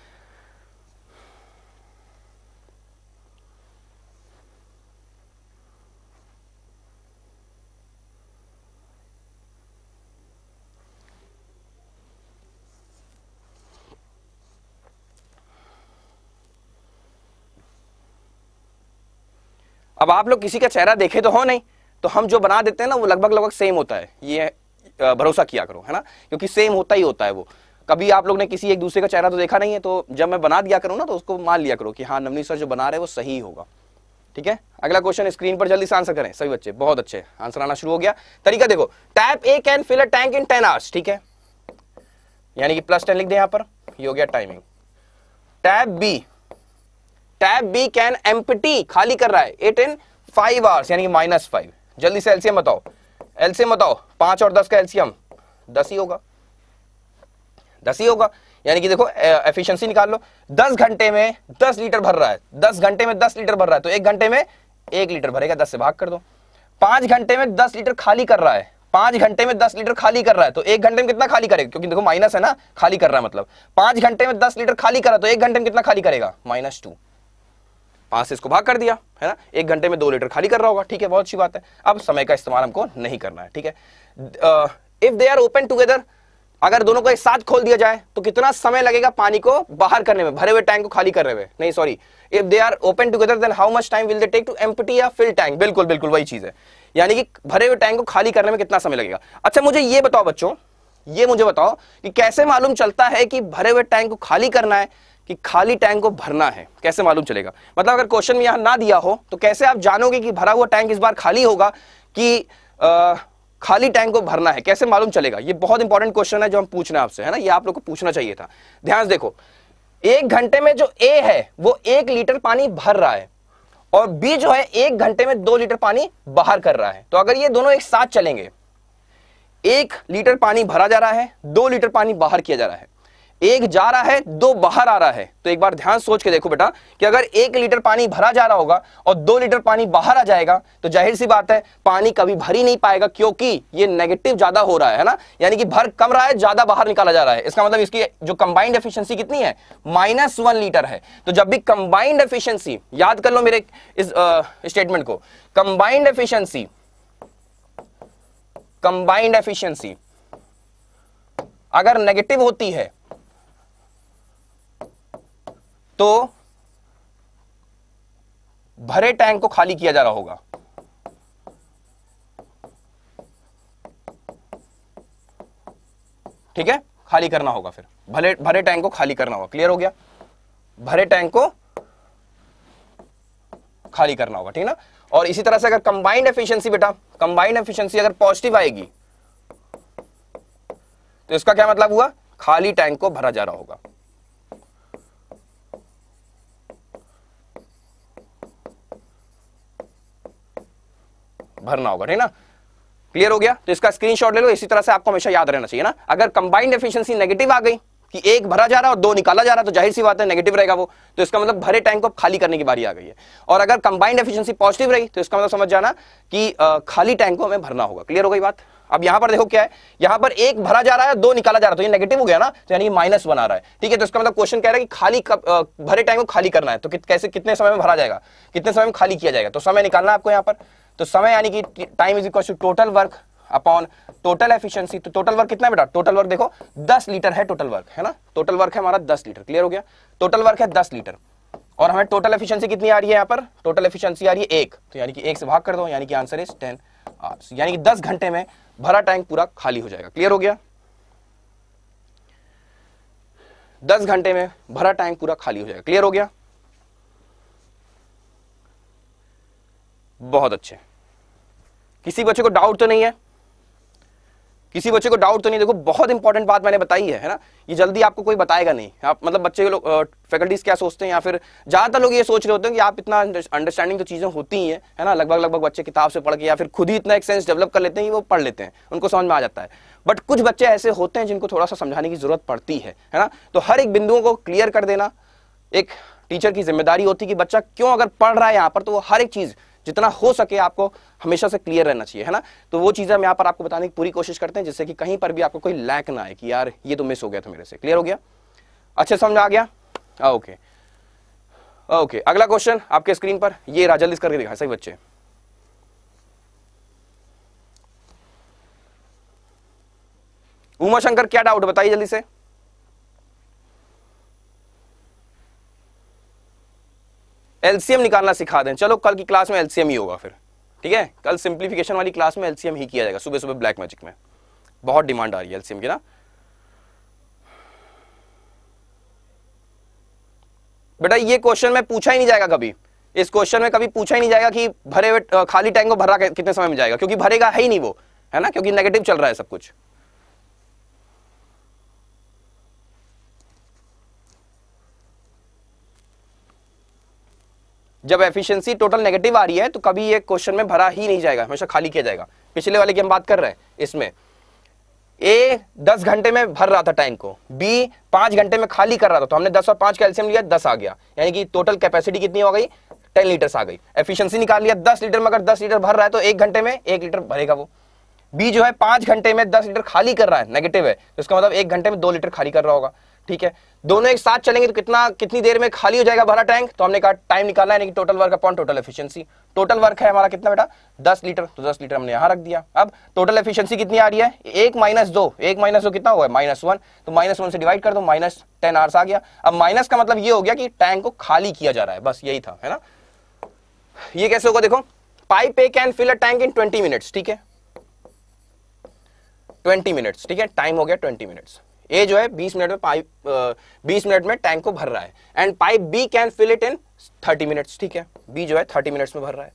अब आप लोग किसी का चेहरा देखे तो हो नहीं तो हम जो बना देते हैं ना वो लगभग लगभग सेम होता है ये भरोसा किया करो है ना क्योंकि सेम होता ही होता है वो कभी आप लोग ने किसी एक दूसरे का चेहरा तो देखा नहीं है तो जब मैं बना दिया करूँ ना तो उसको मान लिया करो कि हाँ नवनीत सर जो बना रहे वो सही होगा ठीक है अगला क्वेश्चन स्क्रीन पर जल्दी से आंसर करें सभी बच्चे बहुत अच्छे आंसर आना शुरू हो गया तरीका देखो tap A can fill a tank in ten hours ठीक है यानी कि प्लस टेन लिख दे यहां पर ये हो गया timing tap B tab B can empty खाली कर रहा है एट इन फाइव आवर्स यानी माइनस फाइव जल्दी से एल्सियम बताओ एल्सियम बताओ पांच और दस का एल्सियम दस ही होगा दस ही होगा यानी कि देखो एफिशिएंसी निकाल लो दस घंटे में दस लीटर भर रहा है दस घंटे में दस लीटर भर रहा है तो एक घंटे में एक लीटर भरेगा दस से भाग कर दो पांच घंटे में दस लीटर खाली कर रहा है पांच घंटे में दस लीटर खाली कर रहा है तो एक घंटे में कितना खाली करेगा क्योंकि देखो माइनस है ना खाली कर रहा है मतलब पांच घंटे में दस लीटर खाली कर रहा है तो एक घंटे में कितना खाली करेगा माइनस टू पाँच से इसको भाग कर दिया है ना एक घंटे में दो लीटर खाली कर रहा होगा ठीक है बहुत अच्छी बात है अब समय का इस्तेमाल हमको नहीं करना है ठीक है if they are open together अगर दोनों को एक साथ खोल दिया जाए तो कितना समय लगेगा पानी को बाहर करने में भरे हुए टैंक को खाली करने में नहीं sorry if they are open together then how much time will they take to empty या फिल टैंक बिल्कुल बिल्कुल वही चीज है यानी कि भरे हुए टैंक को खाली करने में कितना समय लगेगा अच्छा मुझे ये बताओ बच्चों ये मुझे बताओ कि कैसे मालूम चलता है कि भरे हुए टैंक को खाली करना है कि खाली टैंक को भरना है कैसे मालूम चलेगा मतलब अगर क्वेश्चन में यहां ना दिया हो तो कैसे आप जानोगे कि भरा हुआ टैंक इस बार खाली होगा कि आ, खाली टैंक को भरना है कैसे मालूम चलेगा ये बहुत इंपॉर्टेंट क्वेश्चन है जो हम पूछना आपसे है ना ये आप लोग को पूछना चाहिए था ध्यान से देखो एक घंटे में जो ए है वो एक लीटर पानी भर रहा है और बी जो है एक घंटे में दो लीटर पानी बाहर कर रहा है तो अगर ये दोनों एक साथ चलेंगे एक लीटर पानी भरा जा रहा है दो लीटर पानी बाहर किया जा रहा है एक जा रहा है दो बाहर आ रहा है तो एक बार ध्यान सोच के देखो बेटा कि अगर एक लीटर पानी भरा जा रहा होगा और दो लीटर पानी बाहर आ जाएगा तो जाहिर सी बात है पानी कभी भर ही नहीं पाएगा क्योंकि ये नेगेटिव ज्यादा हो रहा है ना यानी कि भर कम रहा है ज्यादा बाहर निकाला जा रहा है इसका मतलब इसकी जो कंबाइंड एफिशियंसी कितनी है माइनस वन लीटर है तो जब भी कंबाइंड एफिशियंसी याद कर लो मेरे इस स्टेटमेंट को कंबाइंड एफिशियंसी कंबाइंड एफिशियंसी अगर नेगेटिव होती है तो भरे टैंक को खाली किया जा रहा होगा ठीक है खाली करना होगा फिर भले भरे टैंक को खाली करना होगा क्लियर हो गया भरे टैंक को खाली करना होगा ठीक ना और इसी तरह से अगर कंबाइंड एफिशिएंसी बेटा कंबाइंड एफिशिएंसी अगर पॉजिटिव आएगी तो इसका क्या मतलब हुआ खाली टैंक को भरा जा रहा होगा भरना होगा ठीक ना क्लियर हो गया तो इसका स्क्रीनशॉट ले लो इसी तरह से आपको हमेशा याद रहना चाहिए ना अगर कंबाइंड एफिशिएंसी नेगेटिव आ गई कि एक भरा जा रहा है और दो निकाला जा रहा है तो जाहिर सी बात है नेगेटिव रहेगा वो तो इसका मतलब भरे टैंक को खाली करने की बारी आ गई है और अगर कंबाइंड एफिशिएंसी पॉजिटिव रही तो इसका मतलब समझ जाना कि खाली टैंक को हमें भरना होगा क्लियर हो गई बात अब यहां पर देखो क्या है यहां पर एक भरा जा रहा है दो निकाला जा रहा है तो ये नेगेटिव हो गया ना तो यानी माइनस बना रहा है ठीक है तो इसका मतलब क्वेश्चन कह रहा है कि खाली कब, भरे टाइम को खाली करना है तो कि, कैसे कितने समय में भरा जाएगा कितने समय में खाली किया जाएगा तो समय निकालना आपको यहां पर तो समय यानी कि time is equal to total work upon total efficiency तो टोटल वर्क कितना बेटा टोटल वर्क देखो 10 लीटर है टोटल वर्क है ना टोटल वर्क है हमारा 10 लीटर क्लियर हो गया टोटल वर्क है 10 लीटर और हमें टोटल एफिशिएंसी कितनी आ रही है यहाँ पर टोटल एफिशिएंसी आ रही है एक तो यानी कि एक से भाग कर दो यानी कि आंसर इज टेन आवर्स यानी कि दस घंटे में भरा टैंक पूरा खाली हो जाएगा क्लियर हो गया दस घंटे में भरा टैंक पूरा खाली हो जाएगा क्लियर हो गया बहुत अच्छे किसी बच्चे को डाउट तो नहीं है किसी बच्चे को डाउट तो नहीं देखो बहुत इंपॉर्टेंट बात मैंने बताई है है ना ये जल्दी आपको कोई बताएगा नहीं आप मतलब बच्चे के लोग फैकल्टीज क्या सोचते हैं या फिर ज़्यादातर लोग ये सोच रहे होते हैं कि आप इतना अंडरस्टैंडिंग तो चीज़ें होती ही है, है ना लगभग लगभग बच्चे किताब से पढ़ के या फिर खुद ही इतना एक सेंस डेवलप कर लेते हैं वो पढ़ लेते हैं उनको समझ में आ जाता है बट कुछ बच्चे ऐसे होते हैं जिनको थोड़ा सा समझाने की ज़रूरत पड़ती है है ना तो हर एक बिंदुओं को क्लियर कर देना एक टीचर की जिम्मेदारी होती है कि बच्चा क्यों अगर पढ़ रहा है यहाँ पर तो वो हर एक चीज़ जितना हो सके आपको हमेशा से क्लियर रहना चाहिए है ना तो वो चीज़ें हम यहाँ पर आपको बताने की पूरी कोशिश करते हैं जिससे कि कहीं पर भी आपको कोई लैक ना आए कि यार ये तो मिस हो गया था मेरे से क्लियर हो गया अच्छा समझ आ गया ओके ओके अगला क्वेश्चन आपके स्क्रीन पर ये राजल करके दिखा सही बच्चे उमा शंकर क्या डाउट बताइए जल्दी से एलसीएम निकालना सिखा दें चलो कल की क्लास में एलसीएम ही होगा फिर ठीक है कल सिंप्लीफिकेशन वाली क्लास में एलसीएम ही किया जाएगा सुबह सुबह ब्लैक मैजिक में बहुत डिमांड आ रही है एलसीएम की ना बेटा ये क्वेश्चन में पूछा ही नहीं जाएगा कभी इस क्वेश्चन में कभी पूछा ही नहीं जाएगा कि भरे हुए खाली टैंक को भरा कितने समय में जाएगा क्योंकि भरेगा है ही नहीं वो है ना क्योंकि नेगेटिव चल रहा है सब कुछ जब एफिशिएंसी टोटल नेगेटिव आ रही है तो कभी ये क्वेश्चन में भरा ही नहीं जाएगा हमेशा खाली किया जाएगा पिछले वाले की हम बात कर रहे हैं इसमें ए दस घंटे में भर रहा था टैंक को बी पांच घंटे में खाली कर रहा था तो हमने दस और पांच कैल्सियम लिया दस आ गया यानी कि टोटल कैपेसिटी कितनी हो गई टेन लीटर्स आ गई एफिशिएंसी निकाल लिया दस लीटर में अगर दस लीटर भर रहा है तो एक घंटे में एक लीटर भरेगा वो बी जो है पांच घंटे में दस लीटर खाली कर रहा है नेगेटिव है तो इसका मतलब एक घंटे में दो लीटर खाली कर रहा होगा ठीक है दोनों एक साथ चलेंगे तो कितना कितनी देर में खाली हो जाएगा भरा टैंक तो हमने कहा टाइम निकालना है total work upon total efficiency total work है हमारा कितना बेटा दस लीटर तो दस लीटर हमने यहां रख दिया अब टोटल एफिशिएंसी कितनी आ रही है एक माइनस दो एक माइनस दो कितना हुआ माइनस वन तो माइनस वन से डिवाइड कर दो माइनस टेन आर्स आ गया अब माइनस का मतलब ये हो गया कि टैंक को खाली किया जा रहा है बस यही था है ना ये कैसे होगा देखो pipe A can fill a tank in twenty minutes ठीक है ट्वेंटी मिनट्स ठीक है टाइम हो गया ट्वेंटी मिनट्स ए जो है 20 मिनट में पाइप बीस मिनट में टैंक को भर रहा है and pipe B can fill it in 30 minutes ठीक है बी जो है 30 मिनट्स में भर रहा है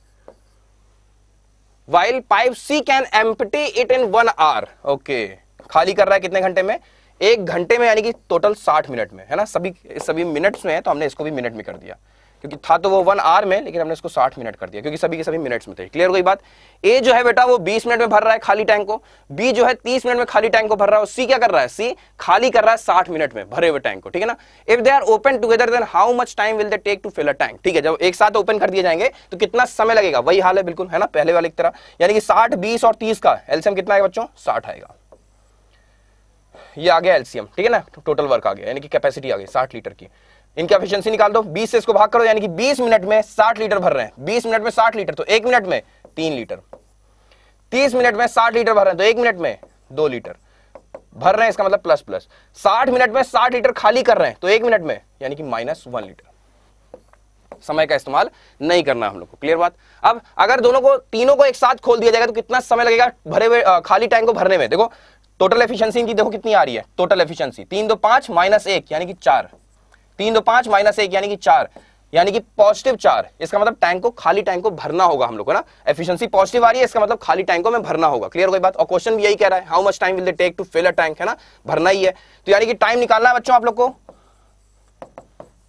while pipe C can empty it in one hour okay खाली कर रहा है कितने घंटे में एक घंटे में यानी कि टोटल 60 मिनट में है ना सभी सभी मिनट्स में है तो हमने इसको भी मिनट में कर दिया क्योंकि था तो वो वन आवर में लेकिन हमने इसको साठ मिनट कर दिया क्योंकि सभी के सभी मिनट्स में थे क्लियर हो बात ए जो है बेटा वो बीस मिनट में भर रहा है खाली टैंक को बी जो है तीस मिनट में खाली टैंक को भर रहा है सी क्या कर रहा है सी खाली कर रहा है साठ मिनट में भरे हुए टैंक को ठीक है ना if they are open together then how much time will they take to fill a tank ठीक है जब एक साथ ओपन कर दिए जाएंगे तो कितना समय लगेगा वही हाल है बिल्कुल है ना पहले वाले की तरह यानी कि साठ बीस और तीस का एल्सियम कितना है बच्चों साठ आएगा ये आ गया एल्सियम ठीक है ना टोटल वर्क आ गया यानी कि कैपेसिटी आ गई साठ लीटर की इनकी एफिशिएंसी निकाल दो 20 से इसको भाग करो यानी कि 20 मिनट में 60 लीटर भर रहे हैं 20 मिनट में 60 लीटर तो एक मिनट में तीन लीटर 30 मिनट में 60 लीटर भर रहे हैं तो एक मिनट में दो लीटर भर रहे हैं इसका मतलब प्लस प्लस 60 मिनट में 60 लीटर खाली कर रहे हैं तो एक मिनट में यानी कि माइनस वन लीटर समय का इस्तेमाल नहीं करना हम लोग को क्लियर बात अब अगर दोनों को तीनों को एक साथ खोल दिया जाएगा तो कितना समय लगेगा भरे हुए खाली टैंक को भरने में देखो टोटल एफिशियंसी इनकी देखो कितनी आ रही है टोटल एफिशियंसी तीन दो पांच माइनस एक यानी कि चार तीन दो पांच माइनस एक यानी कि चार यानी कि पॉजिटिव चार इसका मतलब टैंक को खाली टैंक को भरना होगा हम लोग को ना एफिशिएंसी पॉजिटिव आ रही है इसका मतलब खाली टैंक को मैं भरना होगा क्लियर कोई बात और क्वेश्चन भी यही कह रहा है how much time will take to fill a tank है ना भरना ही है तो यानी कि टाइम निकालना है बच्चों आप लोग को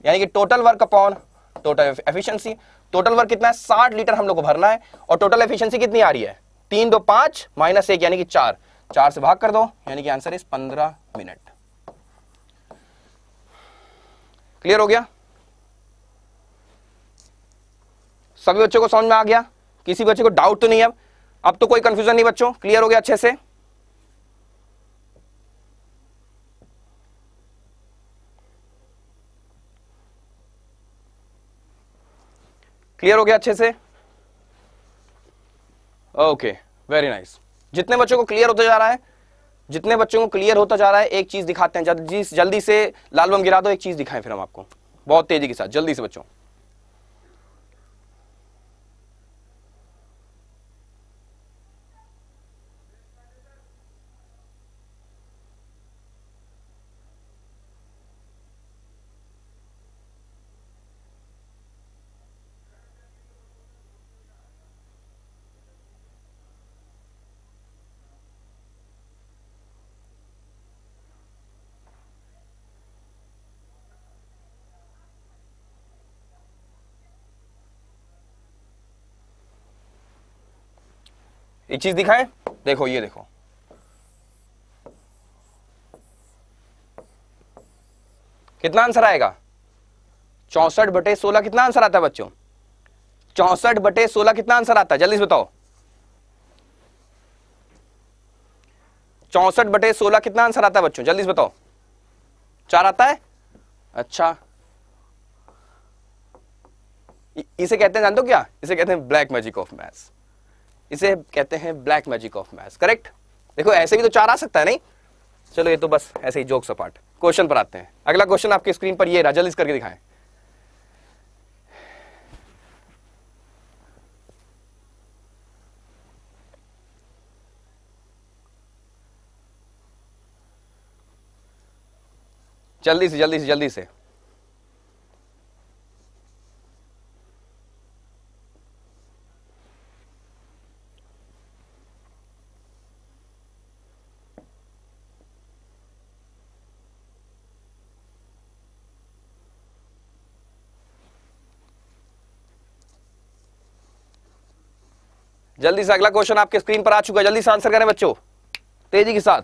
यानी कि total work upon total efficiency total work कितना है साठ लीटर हम लोग को भरना है और टोटल एफिशियंसी कितनी आ रही है तीन दो पांच माइनस एक यानी कि चार चार से भाग कर दो यानी कि आंसर इज पंद्रह मिनट क्लियर हो गया सभी बच्चों को समझ में आ गया किसी बच्चे को डाउट तो नहीं अब अब तो कोई कंफ्यूजन नहीं बच्चों क्लियर हो गया अच्छे से क्लियर हो गया अच्छे से ओके वेरी नाइस जितने बच्चों को क्लियर होता जा रहा है जितने बच्चों को क्लियर होता जा रहा है एक चीज़ दिखाते हैं जल्दी से लाल बम गिरा दो एक चीज़ दिखाएं फिर हम आपको बहुत तेज़ी के साथ जल्दी से बच्चों एक चीज दिखाएं देखो ये देखो कितना आंसर आएगा चौसठ बटे सोलह कितना आंसर आता है बच्चों चौसठ बटे सोलह कितना आंसर आता है जल्दी से बताओ चौसठ बटे सोलह कितना आंसर आता है बच्चों जल्दी से बताओ चार आता है अच्छा इसे कहते हैं जानते हो क्या इसे कहते हैं ब्लैक मैजिक ऑफ मैथ्स इसे कहते हैं black magic of math correct देखो ऐसे भी तो चार आ सकता है नहीं चलो ये तो बस ऐसे ही जोक सपाट क्वेश्चन पर आते हैं अगला क्वेश्चन आपकी स्क्रीन पर ये रहा जल्दी करके दिखाएं जल्दी से जल्दी से जल्दी से जल्दी से अगला क्वेश्चन आपके स्क्रीन पर आ चुका है जल्दी से आंसर करें बच्चों तेजी के साथ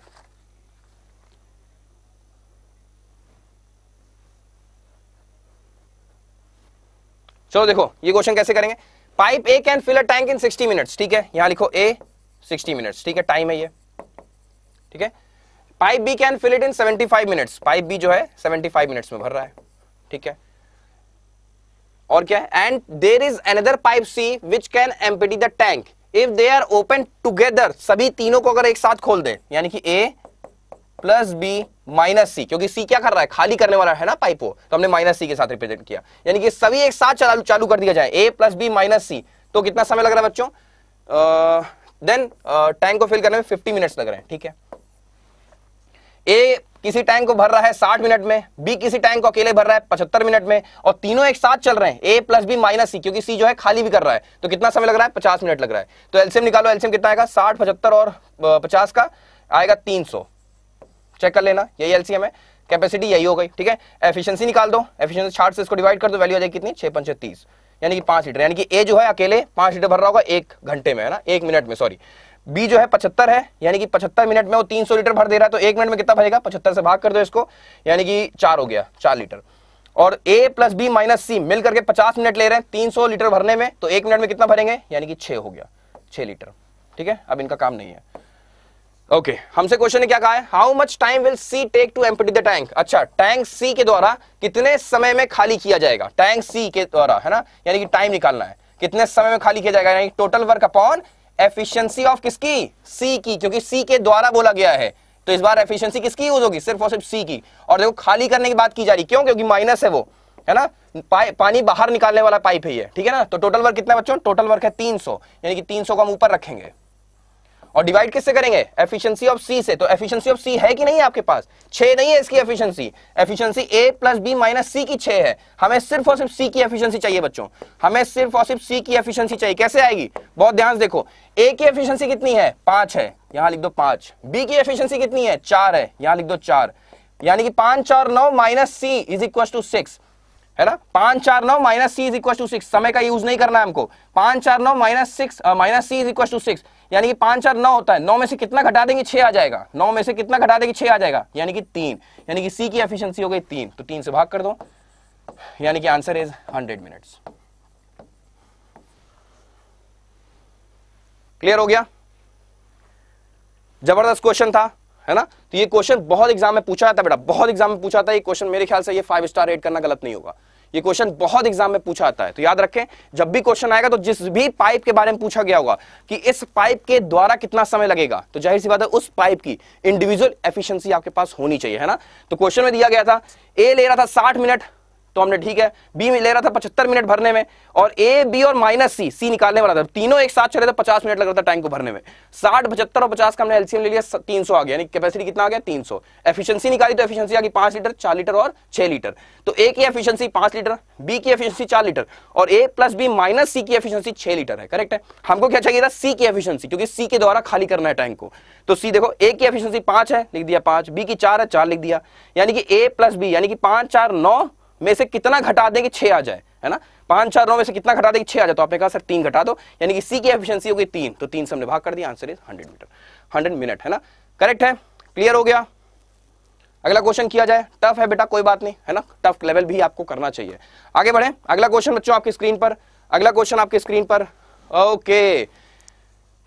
चलो देखो ये क्वेश्चन कैसे करेंगे pipe A can fill a tank in 60 minutes ठीक है यहां लिखो ए 60 मिनट्स ठीक है टाइम है ये ठीक है pipe B can fill it in 75 minutes pipe B जो है 75 मिनट्स में भर रहा है ठीक है और क्या है and there is another pipe C which can empty the tank if they are open together सभी तीनों को अगर एक साथ खोल दें यानी कि A plus B minus C क्योंकि सी क्या कर रहा है खाली करने वाला है ना पाइप वो तो हमने माइनस सी के साथ रिप्रेजेंट किया यानी कि सभी एक साथ चालू चालू कर दिया जाए A plus B minus C तो कितना समय लग रहा है बच्चों देन टैंक को फिल करने में 50 मिनट्स लग रहे हैं ठीक है ए किसी टैंक को भर रहा है 60 मिनट में बी किसी टैंक को अकेले भर रहा है 75 मिनट में और तीनों एक साथ चल रहे हैं A plus B minus C क्योंकि सी जो है खाली भी कर रहा है तो कितना समय लग रहा है 50 मिनट लग रहा है तो एल्सियम निकालो एल्सियम कितना आएगा 60 पचहत्तर और 50 का आएगा 300 चेक कर लेना यही एल्सियम है कैपेसिटी यही हो गई ठीक है एफिशियंसी निकाल दो एफिशियंसी छाट से इसको डिवाइड कर दो वैल्यू आ जाएगी कितनी छह पंचे तीस यानी कि पांच लीटर यानी कि ए जो है अकेले पांच लीटर भर रहा होगा एक घंटे में है ना एक मिनट में सॉरी बी जो है पचहत्तर है यानी कि पचहत्तर मिनट में वो 300 लीटर भर दे रहा है तो एक मिनट में कितना भरेगा पचहत्तर से भाग कर दो इसको यानी कि चार हो गया चार लीटर और A plus B minus C मिल करके पचास मिनट ले रहे हैं तीन सौ लीटर भरने में तो एक मिनट में कितना भरेंगे यानी कि छह हो गया छह लीटर ठीक है अब इनका काम नहीं है ओके हमसे क्वेश्चन ने क्या कहा है how much time will C take to empty the tank अच्छा टैंक सी के द्वारा कितने समय में खाली किया जाएगा टैंक सी के द्वारा है ना यानी कि टाइम निकालना है कितने समय में खाली किया जाएगा यानी total work upon efficiency of किसकी सी की क्योंकि सी के द्वारा बोला गया है तो इस बार एफिशिएंसी किसकी यूज होगी सिर्फ और सिर्फ सी की और देखो खाली करने की बात की जा रही क्यों क्योंकि माइनस है वो है ना पानी बाहर निकालने वाला पाइप है ये ठीक है ना तो टोटल वर्क कितना बच्चों टोटल वर्क है तीन यानी कि तीन को हम ऊपर रखेंगे और डिवाइड किससे करेंगे एफिशिएंसी ऑफ सी से तो एफिशिएंसी ऑफ सी है कि नहीं आपके पास छह नहीं है इसकी efficiency efficiency A plus B minus C की छह है हमें सिर्फ और सिर्फ सी की एफिशिएंसी चाहिए बच्चों हमें सिर्फ और सिर्फ सी की एफिशिएंसी चाहिए कैसे आएगी बहुत ध्यान से देखो ए की एफिशिएंसी कितनी है पांच है यहां लिख दो पांच बी की एफिशिएंसी कितनी है चार है यहां लिख दो चार यानी कि पांच चार नौ minus C is equal to six है ना पांच चार नौ minus C is equal to six समय का यूज नहीं करना है हमको पांच चार नौ minus six minus C is equal to six यानी कि पांच चार नौ होता है नौ में से कितना घटा देंगे छह आ जाएगा नौ में से कितना घटा देंगे छह आ जाएगा यानी कि तीन यानी कि सी की एफिशिएंसी हो गई तीन तो तीन से भाग कर दो यानी कि answer is hundred minutes clear हो गया जबरदस्त क्वेश्चन था है ना तो ये क्वेश्चन बहुत एग्जाम में पूछा जाता है बेटा बहुत एग्जाम में पूछा था ये क्वेश्चन मेरे ख्याल से ये फाइव स्टार रेट करना गलत नहीं होगा ये क्वेश्चन बहुत एग्जाम में पूछा आता है तो याद रखें जब भी क्वेश्चन आएगा तो जिस भी पाइप के बारे में पूछा गया होगा कि इस पाइप के द्वारा कितना समय लगेगा तो जाहिर सी बात है उस पाइप की इंडिविजुअल एफिशिएंसी आपके पास होनी चाहिए है ना तो क्वेश्चन में दिया गया था ए ले रहा था साठ मिनट तो हमने ठीक है बी में ले रहा था पचहत्तर मिनट भरने में और ए बी और माइनस सी सी निकालने वाला था तीनों एक साथ चले थे तो पचास मिनट लग रहा था टाइम को भरने में साठ पचहत्तर और पचास का हमने एलसीएम ले लिया तीन सौ आ गया यानी कैपेसिटी कितना आ गया तीन सौ एफिशियंसी निकाली तो एफिशियंसी आ गई पांच लीटर चार लीटर और छह लीटर तो ए की एफिशियंसी पांच लीटर बी की एफिशियंसी चार लीटर और A plus B minus C की एफिशियंसी छह लीटर है करेक्ट है हमको क्या चाहिए था सी की एफिशियंसी क्योंकि सी के द्वारा खाली करना है टैंक को तो सी देखो ए की एफिशियंसी पांच है लिख दिया पांच बी की चार है चार लिख दिया यानी कि ए प्लस बी यानी कि पांच चार नौ में से कितना घटा दें कि छः आ जाए है ना पांच चार नौ में से कितना घटा दें कि छः आ जाए तो आपने कहा सर तीन घटा दो यानी कि सी की एफिशिएंसी हो गई तीन तो तीन से हमने भाग कर दिया answer is hundred metre hundred minute है ना करेक्ट है क्लियर हो गया अगला क्वेश्चन किया जाए टफ है बेटा कोई बात नहीं है ना टफ लेवल भी आपको करना चाहिए आगे बढ़े अगला क्वेश्चन बच्चों आपकी स्क्रीन पर अगला क्वेश्चन आपकी स्क्रीन पर ओके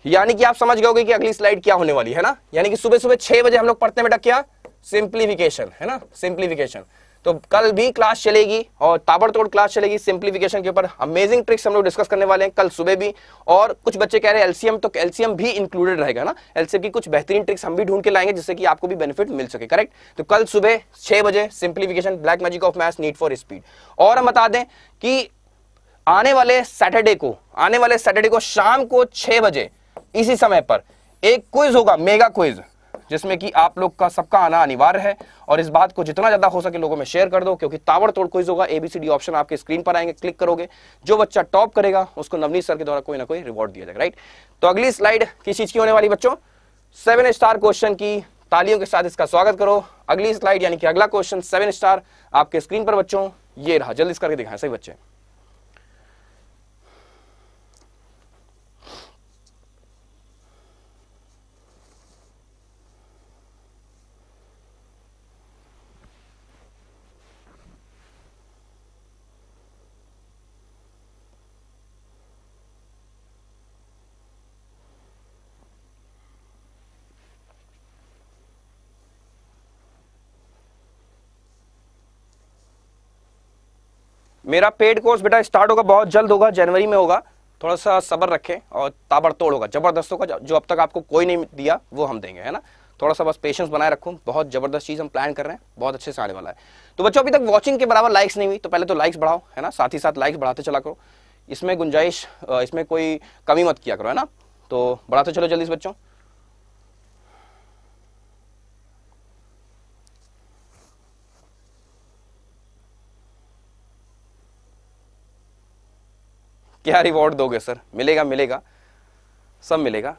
यानी कि आप समझ गए कि अगली स्लाइड क्या होने वाली है ना यानी कि सुबह सुबह छह बजे हम लोग पढ़ते हैं बेटा क्या सिंप्लीफिकेशन है ना सिंप्लीफिकेशन तो कल भी क्लास चलेगी और ताबड़तोड़ क्लास चलेगी सिंप्लीफिकेशन के ऊपर अमेजिंग ट्रिक्स हम लोग डिस्कस करने वाले हैं कल सुबह भी और कुछ बच्चे कह रहे हैं एलसीएम तो एलसीएम भी इंक्लूडेड रहेगा ना एलसीएम की कुछ बेहतरीन ट्रिक्स हम भी ढूंढ के लाएंगे जिससे कि आपको भी बेनिफिट मिल सके करेक्ट तो कल सुबह छह बजे simplification black magic of math need for speed और हम बता दें कि आने वाले सैटरडे को आने वाले सैटरडे को शाम को छह बजे इसी समय पर एक क्विज होगा मेगा क्विज जिसमें कि आप लोग का सबका आना अनिवार्य है और इस बात को जितना ज़्यादा हो सके लोगों में शेयर कर दो क्योंकि ताबड़तोड़ कोई होगा एबीसीडी ऑप्शन आपके स्क्रीन पर आएंगे क्लिक करोगे जो बच्चा टॉप करेगा उसको नवनीत सर के द्वारा कोई ना कोई रिवॉर्ड दिया जाएगा राइट तो अगली स्लाइड किस चीज़ की होने वाली बच्चों सेवन स्टार क्वेश्चन की तालियों के साथ इसका स्वागत करो अगली स्लाइड यानी कि अगला क्वेश्चन सेवन स्टार आपके स्क्रीन पर बच्चों ये रहा जल्दी करके दिखाएं सही बच्चे मेरा पेड कोर्स बेटा स्टार्ट होगा बहुत जल्द होगा जनवरी में होगा थोड़ा सा सबर रखें और ताबड़तोड़ होगा जबरदस्त होगा जो अब तक आपको कोई नहीं दिया वो हम देंगे है ना थोड़ा सा बस पेशेंस बनाए रखूँ बहुत ज़बरदस्त चीज़ हम प्लान कर रहे हैं बहुत अच्छे से आने वाला है तो बच्चों अभी तक वॉचिंग के बराबर लाइक्स नहीं हुई तो पहले तो लाइक्स बढ़ाओ है ना साथ ही साथ लाइक्स बढ़ाते चला करो इसमें गुंजाइश इसमें कोई कमी मत किया करो है ना तो बढ़ाते चलो जल्दी से बच्चों क्या रिवॉर्ड दोगे सर मिलेगा मिलेगा सब मिलेगा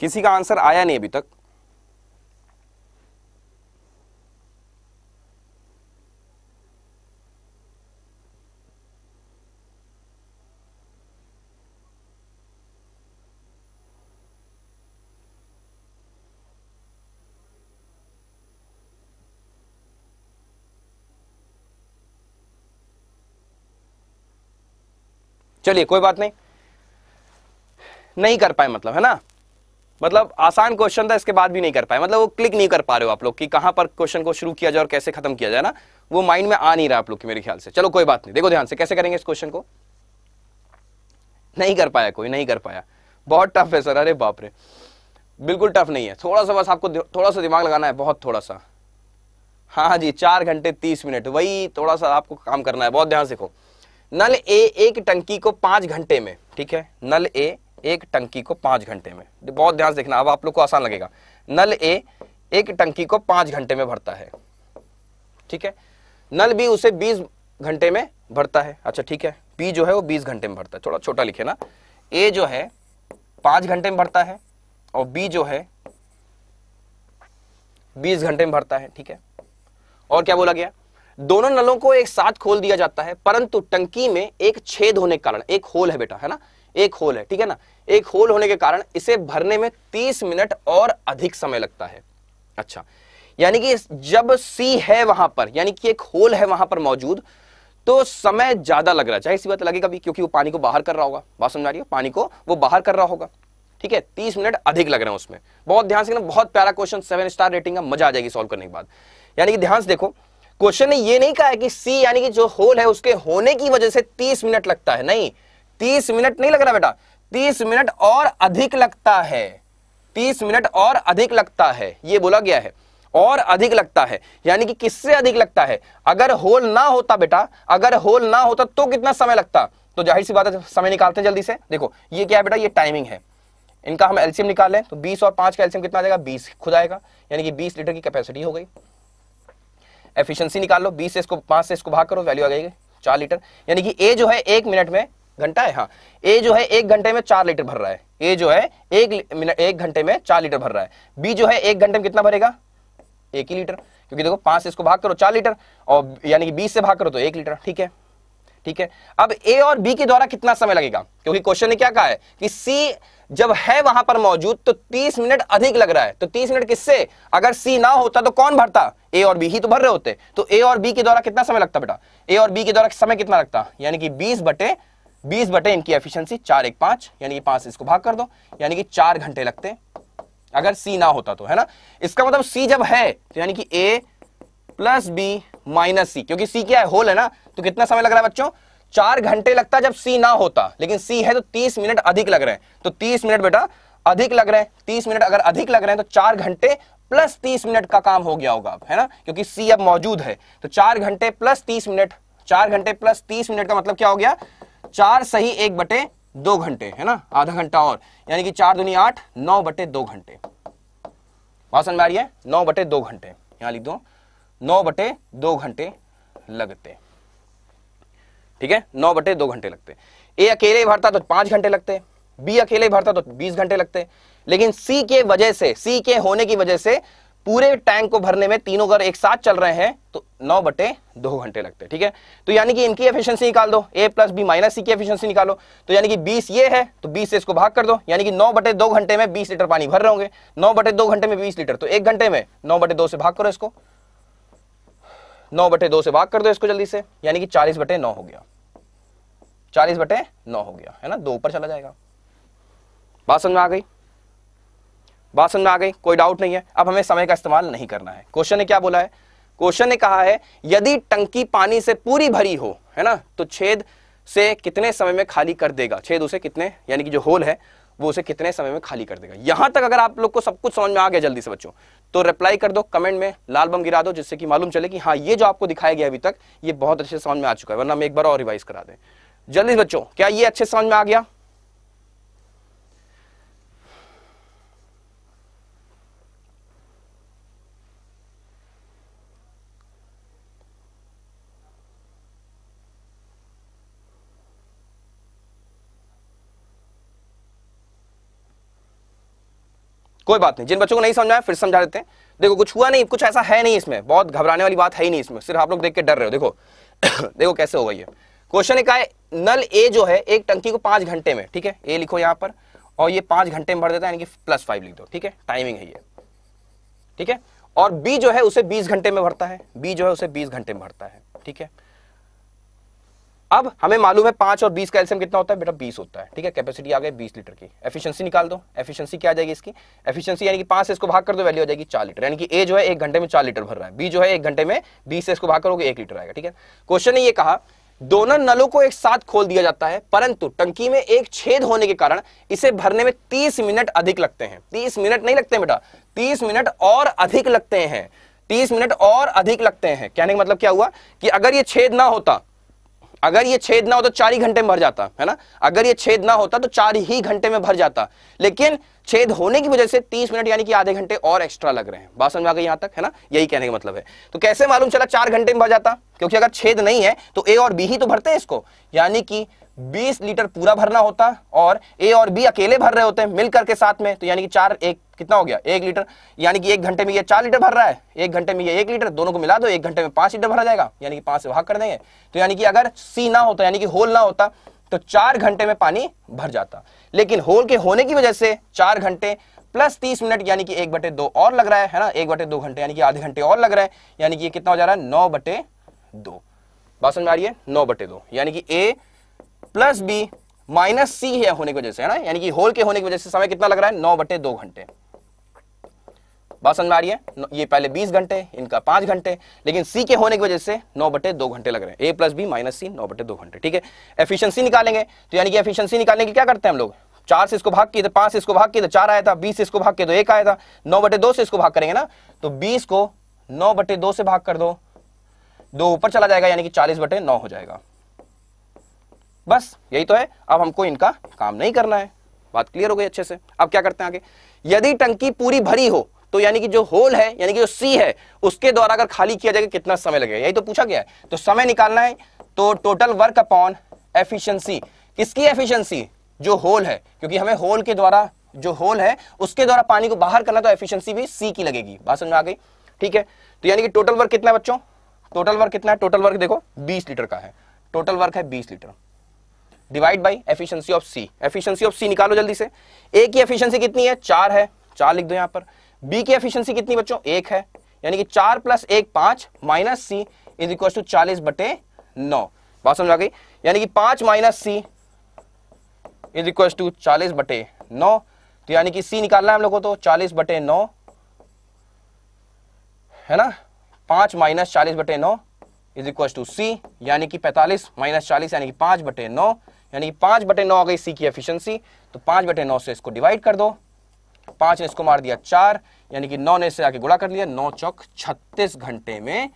किसी का आंसर आया नहीं अभी तक चलिए कोई बात नहीं नहीं कर पाए मतलब है ना मतलब आसान क्वेश्चन था इसके बाद भी नहीं कर पाए मतलब वो क्लिक नहीं कर पा रहे हो आप लोग कि कहां पर क्वेश्चन को शुरू किया जाए और कैसे खत्म किया जाए ना वो माइंड में आ नहीं रहा आप लोग की मेरे ख्याल से चलो कोई बात नहीं देखो ध्यान से कैसे करेंगे इस क्वेश्चन को नहीं कर पाया कोई नहीं कर पाया बहुत टफ है सर अरे बाप रे बिल्कुल टफ नहीं है थोड़ा सा बस आपको थोड़ा सा दिमाग लगाना है बहुत थोड़ा सा हाँ जी चार घंटे तीस मिनट वही थोड़ा सा आपको काम करना है बहुत ध्यान से देखो नल ए एक टंकी को पांच घंटे में ठीक है नल ए एक टंकी को पांच घंटे में बहुत ध्यान से देखना अब आप लोग को आसान लगेगा नल ए एक टंकी को पांच घंटे में भरता है ठीक है नल बी उसे बीस घंटे में भरता है अच्छा ठीक है बी जो है वो बीस घंटे में भरता है थोड़ा छोटा लिखे ना ए जो है पांच घंटे में भरता है और बी जो है बीस घंटे में भरता है ठीक है और क्या बोला गया दोनों नलों को एक साथ खोल दिया जाता है परंतु टंकी में एक छेद होने के कारण एक होल है बेटा है ना एक होल है ठीक है ना एक होल होने के कारण इसे भरने में तीस मिनट और अधिक समय लगता है अच्छा यानी कि जब सी है वहां पर यानी कि एक होल है वहां पर मौजूद तो समय ज्यादा लग रहा है चाहे इसी बात लगेगा भी क्योंकि वो पानी को बाहर कर रहा होगा बात समझा रही है पानी को वो बाहर कर रहा होगा ठीक है तीस मिनट अधिक लग रहे हैं उसमें बहुत ध्यान से मतलब बहुत प्यारा क्वेश्चन सेवन स्टार रेटिंग का मजा आ जाएगी सॉल्व करने के बाद यानी कि ध्यान से देखो क्वेश्चन ने ये नहीं कहा है कि सी यानी कि जो होल है उसके होने की वजह से तीस मिनट लगता है नहीं तीस मिनट नहीं लग रहा बेटा तीस मिनट और अधिक लगता है तीस मिनट और अधिक लगता है ये बोला गया है और अधिक लगता है यानी कि किससे अधिक लगता है अगर होल ना होता बेटा अगर होल ना होता तो कितना समय लगता तो जाहिर सी बात है समय निकालते हैं जल्दी से देखो ये क्या है बेटा ये टाइमिंग है इनका हम एल्सियम लें तो बीस और पांच का एल्सियम कितना आ जाएगा बीस खुद आएगा यानी कि बीस लीटर की कैपेसिटी हो गई एफिशिएंसी निकाल लो बीस से इसको पांच से इसको भाग करो वैल्यू आ जाएगी चार लीटर यानी कि ए जो है एक मिनट में घंटा है हाँ ए जो है एक घंटे में चार लीटर भर रहा है ए जो है एक मिनट एक घंटे में चार लीटर भर रहा है बी जो है एक घंटे में कितना भरेगा एक ही लीटर क्योंकि देखो पांच से इसको भाग करो चार लीटर और यानी कि बीस से भाग करो तो एक लीटर ठीक है ठीक है अब ए और बी के द्वारा कितना समय लगेगा क्योंकि क्वेश्चन ने क्या कहा है कि सी जब है वहां पर मौजूद तो 30 मिनट अधिक लग रहा है तो 30 मिनट किससे अगर सी ना होता तो कौन भरता ए और बी ही तो भर रहे होते तो ए और बी के द्वारा कितना समय लगता बेटा ए और बी के द्वारा समय कितना लगता यानी कि बीस बटे बीस बटे इनकी एफिशिएंसी चार एक पांच यानी कि पांच इसको भाग कर दो यानी कि चार घंटे लगते अगर सी ना होता तो है ना इसका मतलब सी जब है तो यानी कि A plus B minus C क्योंकि सी क्या है होल है ना तो कितना समय लग रहा है बच्चों चार घंटे लगता जब सी ना होता लेकिन सी है तो तीस मिनट अधिक लग रहे हैं तो तीस मिनट बेटा अधिक लग रहे हैं तीस मिनट अगर अधिक लग रहे हैं तो चार घंटे प्लस तीस मिनट का काम हो गया होगा है ना क्योंकि सी अब मौजूद है तो चार घंटे प्लस तीस मिनट चार घंटे प्लस तीस मिनट का मतलब क्या हो गया चार सही एक बटे दो घंटे है ना आधा घंटा और यानी कि चार दुनिया आठ नौ बटे दो घंटे भाषण में आ रही है नौ बटे दो घंटे यहां लिख दो नौ बटे दो घंटे लगते हैं ठीक है नौ बटे दो घंटे लगते ए अकेले भरता तो पांच घंटे लगते बी अकेले भरता तो बीस घंटे लगते लेकिन सी के वजह से सी के होने की वजह से पूरे टैंक को भरने में तीनों घर एक साथ चल रहे हैं तो नौ बटे दो घंटे लगते हैं ठीक है तो यानी कि इनकी एफिशिएंसी निकाल दो A plus B minus C की एफिशिएंसी निकालो तो यानी कि बीस ये है तो बीस से इसको भाग कर दो यानी कि नौ बटे दो घंटे में बीस लीटर पानी भर रहे होंगे नौ बटे दो घंटे में बीस लीटर तो एक घंटे में नौ बटे दो से भाग करो इसको नौ बटे दो से भाग कर दो इसको जल्दी से यानी कि चालीस बटे नौ हो गया चालीस बटे नौ हो गया है ना दो ऊपर चला जाएगा बात समझ में आ गई बात समझ में आ गई कोई डाउट नहीं है अब हमें समय का इस्तेमाल नहीं करना है क्वेश्चन ने क्या बोला है क्वेश्चन ने कहा है यदि टंकी पानी से पूरी भरी हो है ना तो छेद से कितने समय में खाली कर देगा छेद उसे कितने यानी कि जो होल है वो उसे कितने समय में खाली कर देगा यहां तक अगर आप लोग को सब कुछ समझ में आ गया जल्दी से बच्चों तो रिप्लाई कर दो कमेंट में लाल बम गिरा दो जिससे कि मालूम चले कि हाँ ये जो आपको दिखाया गया अभी तक ये बहुत अच्छे समझ में आ चुका है वरना हम एक बार और रिवाइज करा दें जल्दी बच्चों क्या ये अच्छे समझ में आ गया कोई बात नहीं जिन बच्चों को नहीं समझाया फिर समझा देते हैं देखो कुछ हुआ नहीं कुछ ऐसा है नहीं इसमें बहुत घबराने वाली बात है ही नहीं इसमें सिर्फ आप लोग देख के डर रहे हो देखो देखो कैसे होगा ये क्वेश्चन एक आए है नल ए जो है एक टंकी को पांच घंटे में ठीक है ए लिखो यहां पर और ये पांच घंटे में भर देता है यानी कि प्लस फाइव लिख दो ठीक है टाइमिंग है ये ठीक है और बी जो है उसे बीस घंटे में भरता है बी जो है उसे बीस घंटे में भरता है ठीक है अब हमें मालूम है पांच और बीस का एल्सियम कितना होता है बेटा बीस होता है ठीक है कैपेसिटी आ गई बीस लीटर की एफिशिएंसी निकाल दो एफिशिएंसी क्या आ जाएगी इसकी एफिशिएंसी यानी कि पांच से इसको भाग कर दो वैल्यू आ जाएगी चार लीटर यानी कि ए जो है एक घंटे में चार लीटर भर रहा है बी जो है एक घंटे में बीस से इसको भाग करोगे एक लीटर आएगा ठीक है क्वेश्चन ने यह कहा दोनों नलों को एक साथ खोल दिया जाता है परंतु टंकी में एक छेद होने के कारण इसे भरने में तीस मिनट अधिक लगते हैं तीस मिनट नहीं लगते बेटा तीस मिनट और अधिक लगते हैं 30 मिनट और अधिक लगते हैं कहने का मतलब क्या हुआ कि अगर ये छेद ना होता अगर ये छेद ना हो तो चार ही घंटे में भर जाता है ना अगर ये छेद ना होता तो चार ही घंटे में भर जाता लेकिन छेद होने की वजह से तीस मिनट यानी कि आधे घंटे और एक्स्ट्रा लग रहे हैं बात समझ में आ गई यहां तक है ना यही कहने का मतलब है तो कैसे मालूम चला चार घंटे में भर जाता क्योंकि अगर छेद नहीं है तो ए और बी ही तो भरते हैं इसको यानी कि 20 लीटर पूरा भरना होता और ए और बी अकेले भर रहे होते हैं मिलकर के साथ में तो यानी कि चार एक कितना हो गया एक लीटर यानी कि एक घंटे में ये चार लीटर भर रहा है एक घंटे में ये एक लीटर दोनों को मिला दो एक घंटे में पांच लीटर भरा जाएगा यानी कि पांच से भाग कर देंगे तो यानी कि अगर सी ना होता यानी कि होल ना होता तो चार घंटे में पानी भर जाता लेकिन होल के होने की वजह से चार घंटे प्लस तीस मिनट यानी कि एक बटे दो और लग रहा है है ना एक बटे दो घंटे यानी कि आधे घंटे और लग रहा है यानी कि ये कितना हो जा रहा है नौ बटे दो बात समझ में आ रही है नौ बटे दो यानी कि A plus B minus C है होने की वजह से है ना यानी कि होल के होने की वजह से समय कितना लग रहा है नौ बटे दो घंटे बात समझ में आ रही है ये पहले बीस घंटे इनका पांच घंटे लेकिन सी के होने की वजह से नौ बटे दो घंटे लग रहे हैं A plus B minus C नौ बटे दो घंटे ठीक है एफिशिएंसी निकालेंगे तो यानी कि एफिशिएंसी निकालने के क्या करते हैं हम लोग चार से इसको भाग किए तो पांच से इसको भाग किए तो चार आया था बीस से इसको भाग किए तो एक आया था नौ बटे दो से इसको भाग करेंगे ना तो बीस को नौ बटे दो से भाग कर दो दो ऊपर चला जाएगा यानी कि चालीस बटे नौ हो जाएगा बस यही तो है अब हमको इनका काम नहीं करना है बात क्लियर हो गई अच्छे से अब क्या करते हैं आगे यदि टंकी पूरी भरी हो तो यानी कि जो होल है यानी कि जो सी है उसके द्वारा अगर खाली किया जाएगा कितना समय लगेगा यही तो पूछा गया है तो समय निकालना है तो टोटल वर्क अपॉन एफिशिएंसी किसकी एफिशिएंसी जो होल है क्योंकि हमें होल के द्वारा जो होल है उसके द्वारा पानी को बाहर करना तो एफिशिएंसी भी सी की लगेगी बात समझ में आ गई ठीक है तो यानी कि टोटल वर्क कितना है बच्चों टोटल वर्क कितना है टोटल वर्क देखो बीस लीटर का है टोटल वर्क है बीस litre divide by efficiency of C efficiency of C निकालो जल्दी से ए की एफिशियंसी कितनी है चार है चार लिख दो यहां पर बी की एफिशियंसी कितनी बच्चों एक है यानी कि चार प्लस एक पांच minus C is equal to चालीस बटे नौ बात समझ आ गई यानी कि पांच minus C is equal to चालीस बटे नौ तो यानी कि सी निकालना है हम लोगों को तो चालीस बटे नौ है ना पांच माइनस चालीस बटे नौ इज इक्वल टू सी यानी कि पैंतालीस माइनस चालीस यानी कि पांच बटे नौ यानी पांच बटे नौ आ गई सी की एफिशिएंसी तो पांच बटे नौ से इसको डिवाइड कर दो पांच ने इसको मार दिया चार यानी कि नौ ने इसे आके गुड़ा कर लिया नौ चौक छत्तीस घंटे में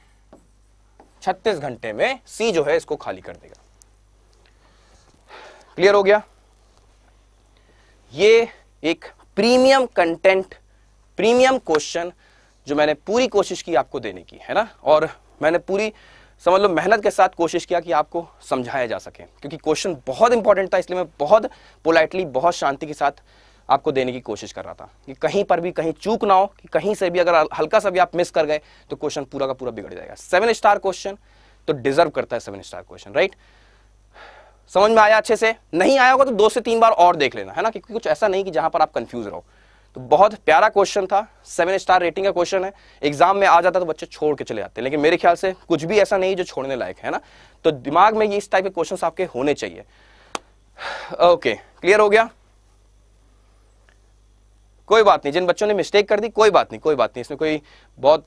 छत्तीस घंटे में सी जो है इसको खाली कर देगा क्लियर हो गया ये एक प्रीमियम कंटेंट प्रीमियम क्वेश्चन जो मैंने पूरी कोशिश की आपको देने की है ना और मैंने पूरी समझ लो मेहनत के साथ कोशिश किया कि आपको समझाया जा सके क्योंकि क्वेश्चन बहुत इंपॉर्टेंट था इसलिए मैं बहुत पोलाइटली बहुत शांति के साथ आपको देने की कोशिश कर रहा था कि कहीं पर भी कहीं चूक ना हो कि कहीं से भी अगर हल्का सा भी आप मिस कर गए तो क्वेश्चन पूरा का पूरा बिगड़ जाएगा सेवन स्टार क्वेश्चन तो डिजर्व करता है सेवन स्टार क्वेश्चन राइट समझ में आया अच्छे से नहीं आया होगा तो दो से तीन बार और देख लेना है ना क्योंकि कुछ ऐसा नहीं कि जहां पर आप कंफ्यूज रहो तो बहुत प्यारा क्वेश्चन था सेवन स्टार रेटिंग का क्वेश्चन है एग्जाम में आ जाता तो बच्चे छोड़ के चले जाते लेकिन मेरे ख्याल से कुछ भी ऐसा नहीं जो छोड़ने लायक है ना तो दिमाग में ये इस टाइप के क्वेश्चन आपके होने चाहिए ओके क्लियर हो गया कोई बात नहीं जिन बच्चों ने मिस्टेक कर दी कोई बात नहीं कोई बात नहीं इसमें कोई बहुत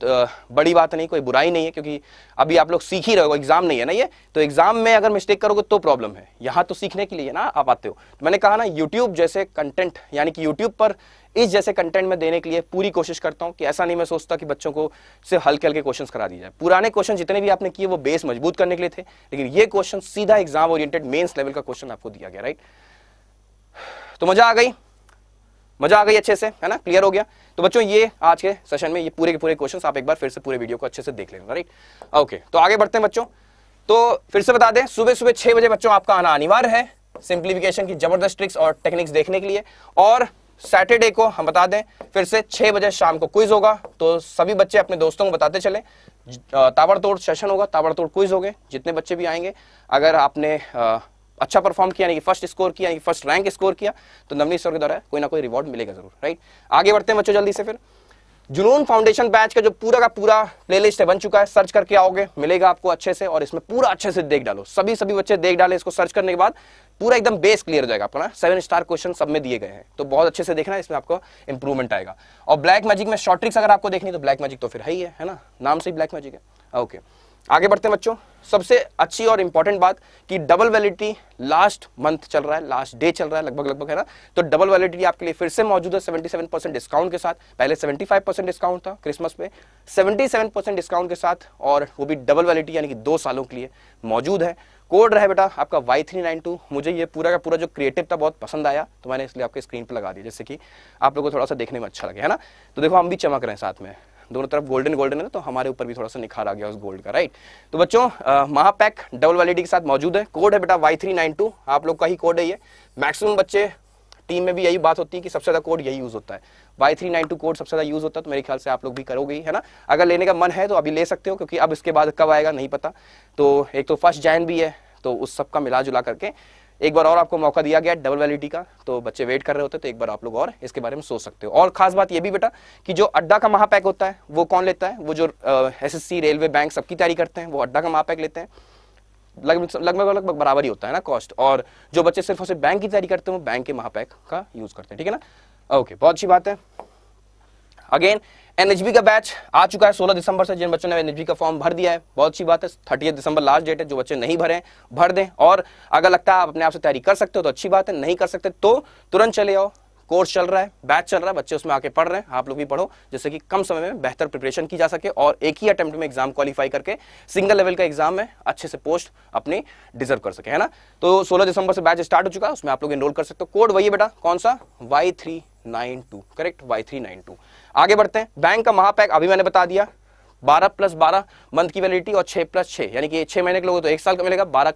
बड़ी बात नहीं कोई बुराई नहीं है क्योंकि अभी आप लोग सीख ही रहे हो एग्जाम नहीं है ना ये तो एग्जाम में अगर मिस्टेक करोगे तो प्रॉब्लम है यहाँ तो सीखने के लिए ना आप आते हो तो मैंने कहा ना यूट्यूब जैसे कंटेंट यानी कि यूट्यूब पर इस जैसे कंटेंट में देने के लिए पूरी कोशिश करता हूँ कि ऐसा नहीं मैं सोचता कि बच्चों को सिर्फ हल्के हल्के क्वेश्चन करा दी जाए पुराने क्वेश्चन जितने भी आपने किए वो बेस मजबूत करने के लिए थे लेकिन ये क्वेश्चन सीधा एग्जाम ओरिएंटेड मेन्स लेवल का क्वेश्चन आपको दिया गया राइट तो मजा आ गई मजा आ गई अच्छे से है ना क्लियर हो गया तो बच्चों ये आज के सेशन में ये पूरे के पूरे क्वेश्चंस आप एक बार फिर से पूरे वीडियो को अच्छे से देख लेना राइट ओके तो आगे बढ़ते हैं बच्चों तो फिर से बता दें सुबह सुबह छह बजे बच्चों आपका आना अनिवार्य है सिंप्लीफिकेशन की जबरदस्त ट्रिक्स और टेक्निक्स देखने के लिए और सैटरडे को हम बता दें फिर से छह बजे शाम को क्विज होगा तो सभी बच्चे अपने दोस्तों को बताते चले ताबड़तोड़ सेशन होगा ताबड़तोड़ क्विज हो गए जितने बच्चे भी आएंगे अगर आपने अच्छा परफॉर्म किया यानी कि फर्स्ट स्कोर किया यानी कि फर्स्ट रैंक स्कोर किया तो नवनीत सर के द्वारा कोई ना कोई रिवॉर्ड मिलेगा जरूर राइट आगे बढ़ते हैं बच्चों जल्दी से फिर जुनून फाउंडेशन बैच का जो पूरा का पूरा प्लेलिस्ट है बन चुका है सर्च करके आओगे मिलेगा आपको अच्छे से और इसमें पूरा अच्छे से देख डालो सभी सभी बच्चे देख डाले इसको सर्च करने के बाद पूरा एकदम बेस क्लियर हो जाएगा अपना सेवन स्टार क्वेश्चन सब में दिए गए हैं तो बहुत अच्छे से देखना इसमें आपको इंप्रूवमेंट आएगा और ब्लैक मैजिक में शॉर्ट ट्रिक्स अगर आपको देखनी तो ब्लैक मैजिक तो फिर है ही है, है ना नाम से ही ब्लैक मैजिक है ओके okay. आगे बढ़ते हैं बच्चों सबसे अच्छी और इंपॉर्टेंट बात कि डबल वैलिडिटी लास्ट मंथ चल रहा है लास्ट डे चल रहा है लगभग लगभग है ना तो डबल वैलिडिटी आपके लिए फिर से मौजूद है 77 परसेंट डिस्काउंट के साथ पहले 75 परसेंट डिस्काउंट था क्रिसमस पे 77 परसेंट डिस्काउंट के साथ और वो भी डबल वैलिडिटी यानी कि दो सालों के लिए मौजूद है कोड रहा है बेटा आपका वाई थ्री नाइन टू मुझे ये पूरा का पूरा जो क्रिएटिव था बहुत पसंद आया तो मैंने इसलिए आपके स्क्रीन पर लगा दिया जैसे कि आप लोगों को थोड़ा सा देखने में अच्छा लगे है ना तो देखो हम भी चमक रहे हैं साथ में दोनों तरफ गोल्डन गोल्डन है तो हमारे ऊपर भी थोड़ा सा निखार आ गया उस गोल्ड का राइट तो बच्चों महापैक डबल वैलिडी के साथ मौजूद है कोड है बेटा वाई आप लोग का ही कोड है ये मैक्सिमम बच्चे टीम में भी यही बात होती है कि सबसे ज़्यादा कोड यही यूज़ होता है Y three nine two code सबसे ज़्यादा यूज़ होता है तो मेरे ख्याल से आप लोग भी करोगे है ना अगर लेने का मन है तो अभी ले सकते हो क्योंकि अब इसके बाद कब आएगा नहीं पता तो एक तो फर्स्ट जैन भी है तो उस सब का मिला जुला करके एक बार और आपको मौका दिया गया डबल वैलिडिटी का तो बच्चे वेट कर रहे होते तो एक बार आप लोग और इसके बारे में सोच सकते हो और खास बात ये भी बेटा कि जो अड्डा का महापैक होता है वो कौन लेता है वो जो एस रेलवे बैंक सबकी तैयारी करते हैं वो अड्डा का महापैक लेते हैं लगभग लगभग लगभग बराबर ही होता है ना कॉस्ट और जो बच्चे सिर्फ उसे बैंक की तैयारी करते हैं वो बैंक के महापैक का यूज़ करते हैं ठीक है ना ओके बहुत अच्छी बात है अगेन एनएचबी का बैच आ चुका है 16 दिसंबर से जिन बच्चों ने एनएचबी का फॉर्म भर दिया है बहुत अच्छी बात है थर्टी दिसंबर लास्ट डेट है जो बच्चे नहीं भरे भर दें और अगर लगता है आप अपने आप से तैयारी कर सकते हो तो अच्छी बात है नहीं कर सकते तो तुरंत चले आओ कोर्स चल रहा है बैच चल रहा है बच्चे उसमें आके पढ़ रहे हैं आप लोग भी पढ़ो जिससे कि कम समय में बेहतर प्रिपरेशन की जा सके और एक ही अटेम्प्ट में एग्जाम क्वालिफाई करके सिंगल लेवल का एग्जाम में अच्छे से पोस्ट अपनी डिजर्व कर सके है ना तो सोलह दिसंबर से बैच स्टार्ट हो चुका है उसमें आप लोग इनरोल कर सकते हो कोड वही बेटा कौन सा Y three nine two correct Y three nine two आगे बढ़ते हैं बैंक का महापैक अभी मैंने बता दिया बारह प्लस बारह मंथ की वैलिडिटी और छह प्लस छह यानी कि छह महीने के लोगों तो एक साल का मिलेगा बारह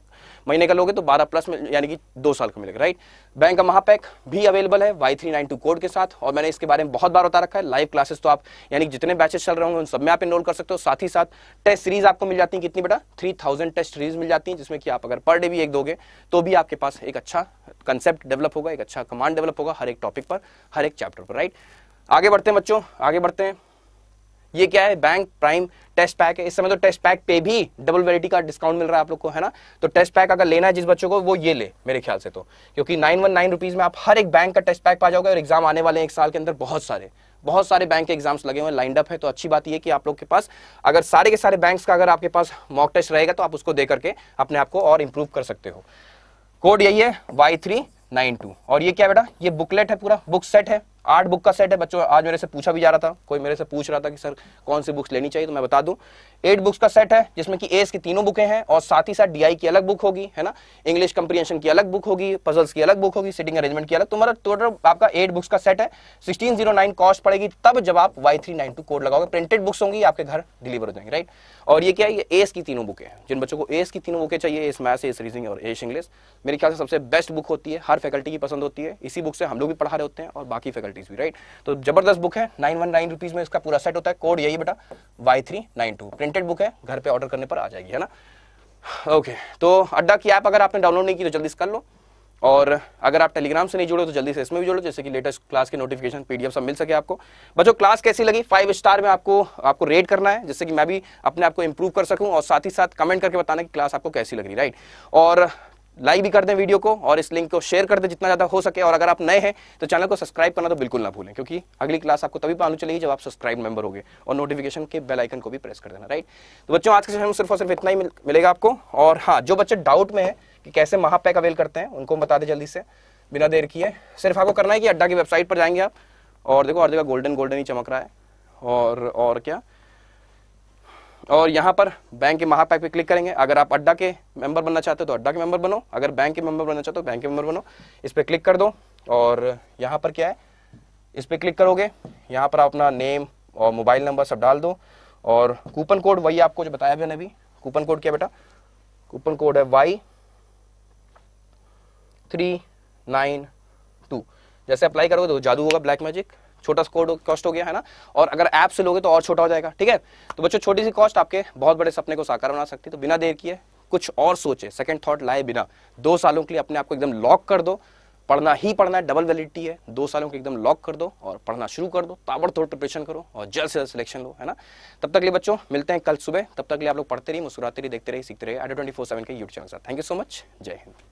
महीने का लोगे तो बारह प्लस यानी कि दो साल का मिलेगा राइट बैंक का महापैक भी अवेलेबल है Y three nine two code के साथ और मैंने इसके बारे में बहुत बार बता रखा है लाइव क्लासेस तो आप यानी जितने बैचेस चल रहे होंगे उन सब में आप इनरोल कर सकते हो साथ ही साथ टेस्ट सीरीज आपको मिल जाती है कितनी बेटा थ्री थाउजेंड टेस्ट सीरीज मिल जाती है जिसमें कि आप अगर पर डे भी एक दोगे तो भी आपके पास एक अच्छा कंसेप्ट डेवलप होगा एक अच्छा कमांड डेवलप होगा हर एक टॉपिक पर हर एक चैप्टर पर राइट आगे बढ़ते हैं बच्चों आगे बढ़ते हैं ये क्या है बैंक प्राइम टेस्ट पैक है इस समय तो टेस्ट पैक पे भी डबल वेरिटी का डिस्काउंट मिल रहा है आप लोग को है ना तो टेस्ट पैक अगर लेना है जिस बच्चों को वो ये ले मेरे ख्याल से तो क्योंकि नाइन वन नाइन रुपीज़ में आप हर एक बैंक का टेस्ट पैक पा जाओगे और एग्जाम आने वाले हैं एक साल के अंदर बहुत सारे बहुत सारे बैंक के एग्जाम्स लगे हुए लाइंड अप है तो अच्छी बात यह कि आप लोग के पास अगर सारे के सारे बैंक का अगर आपके पास मॉक टेस्ट रहेगा तो आप उसको दे करके अपने आप को और इम्प्रूव कर सकते हो कोड यही है वाई थ्री नाइन टू और ये क्या बेटा ये बुकलेट है पूरा बुक सेट है आठ बुक का सेट है बच्चों आज मेरे से पूछा भी जा रहा था कोई मेरे से पूछ रहा था कि सर कौन सी बुक्स लेनी चाहिए तो मैं बता दूं एट बुक्स का सेट है जिसमें कि एस की तीनों बुकें हैं और साथ ही साथ डीआई की अलग बुक होगी है ना इंग्लिश कंप्रीहेंशन की अलग बुक होगी पजल्स की अलग बुक होगी सिटिंग अरेंजमेंट की अलग तो मतलब टोटल आपका एट बुक्स का सेट है सिक्सटीन कॉस्ट oh पड़ेगी तब जब आप वाई कोड लगाओगे प्रिंटेड बुक्स होंगी आपके घर डिलीवर हो जाएंगे राइट और ये क्या है ये एस की तीनों बुकें हैं जिन बच्चों को एस की तीनों बुकें चाहिए एस मैथ एस रीजिंग और एस इंग्लिश मेरे ख्याल से सबसे बेस्ट बुक होती है हर फैकल्टी की पसंद होती है इसी बुक से हम लोग भी पढ़ा रहे होते हैं और बाकी फैकल्टी फैकल्टीज भी राइट तो जबरदस्त बुक है नाइन वन नाइन रुपीज़ में इसका पूरा सेट होता है कोड यही बेटा Y three nine two printed book है घर पे ऑर्डर करने पर आ जाएगी है ना ओके okay, तो अड्डा की ऐप अगर आपने डाउनलोड नहीं की तो जल्दी से कर लो और अगर आप टेलीग्राम से नहीं जुड़े तो जल्दी से इसमें भी जुड़ो जैसे कि लेटेस्ट क्लास के नोटिफिकेशन पीडीएफ सब मिल सके आपको बच्चों क्लास कैसी लगी फाइव स्टार में आपको आपको रेट करना है जिससे कि मैं भी अपने आप को इम्प्रूव कर सकूं और साथ ही साथ कमेंट करके बताना कि क्लास आपको कैसी लग रही राइट और लाइक भी कर दें वीडियो को और इस लिंक को शेयर कर दें जितना ज़्यादा हो सके और अगर आप नए हैं तो चैनल को सब्सक्राइब करना तो बिल्कुल ना भूलें क्योंकि अगली क्लास आपको तभी पालू चलेगी जब आप सब्सक्राइब मेंबर होंगे और नोटिफिकेशन के बेल आइकन को भी प्रेस कर देना राइट तो बच्चों आज के सेशन में सिर्फ और सिर्फ इतना ही मिल, मिलेगा आपको और हाँ जो बच्चे डाउट में है कि कैसे महापैक अवेल करते हैं उनको बता दें जल्दी से बिना देर किए सिर्फ आपको करना है कि अड्डा की वेबसाइट पर जाएंगे आप और देखो और जगह गोल्डन गोल्डन ही चमक रहा है और क्या और यहाँ पर बैंक के महापैक पे क्लिक करेंगे अगर आप अड्डा के मेंबर बनना चाहते हो तो अड्डा के मेंबर बनो अगर बैंक के मेंबर बनना चाहते हो तो बैंक के मेंबर बनो इस पर क्लिक कर दो और यहाँ पर क्या है इस पर क्लिक करोगे यहाँ पर आप अपना नेम और मोबाइल नंबर सब डाल दो और कूपन कोड वही आपको जो बताया मैंने अभी कूपन कोड क्या बेटा कूपन कोड है वाई थ्री नाइन टू जैसे अप्लाई करोगे तो जादू होगा ब्लैक मैजिक छोटा स्कोर कॉस्ट हो गया है ना और अगर ऐप से लोगे तो और छोटा हो जाएगा ठीक है तो बच्चों छोटी सी कॉस्ट आपके बहुत बड़े सपने को साकार बना सकती है तो बिना देर किए कुछ और सोचे सेकंड थॉट लाए बिना दो सालों के लिए अपने आप को एकदम लॉक कर दो पढ़ना ही पढ़ना है डबल वैलिडिटी है दो सालों के एकदम लॉक कर दो और पढ़ना शुरू कर दो ताबड़तोड़ प्रिपरेशन करो और जल्द से जल्द सिलेक्शन लो है ना तब तक लिए बच्चों मिलते हैं कल सुबह तब तक लिए आप लोग पढ़ते रहिए मुस्कुराते रहिए देखते रहिए सीखते रहिए एडो ट्वेंटी फोर सेवन के यूट्यूब चैनल साथ थैंक यू सो मच जय हिंद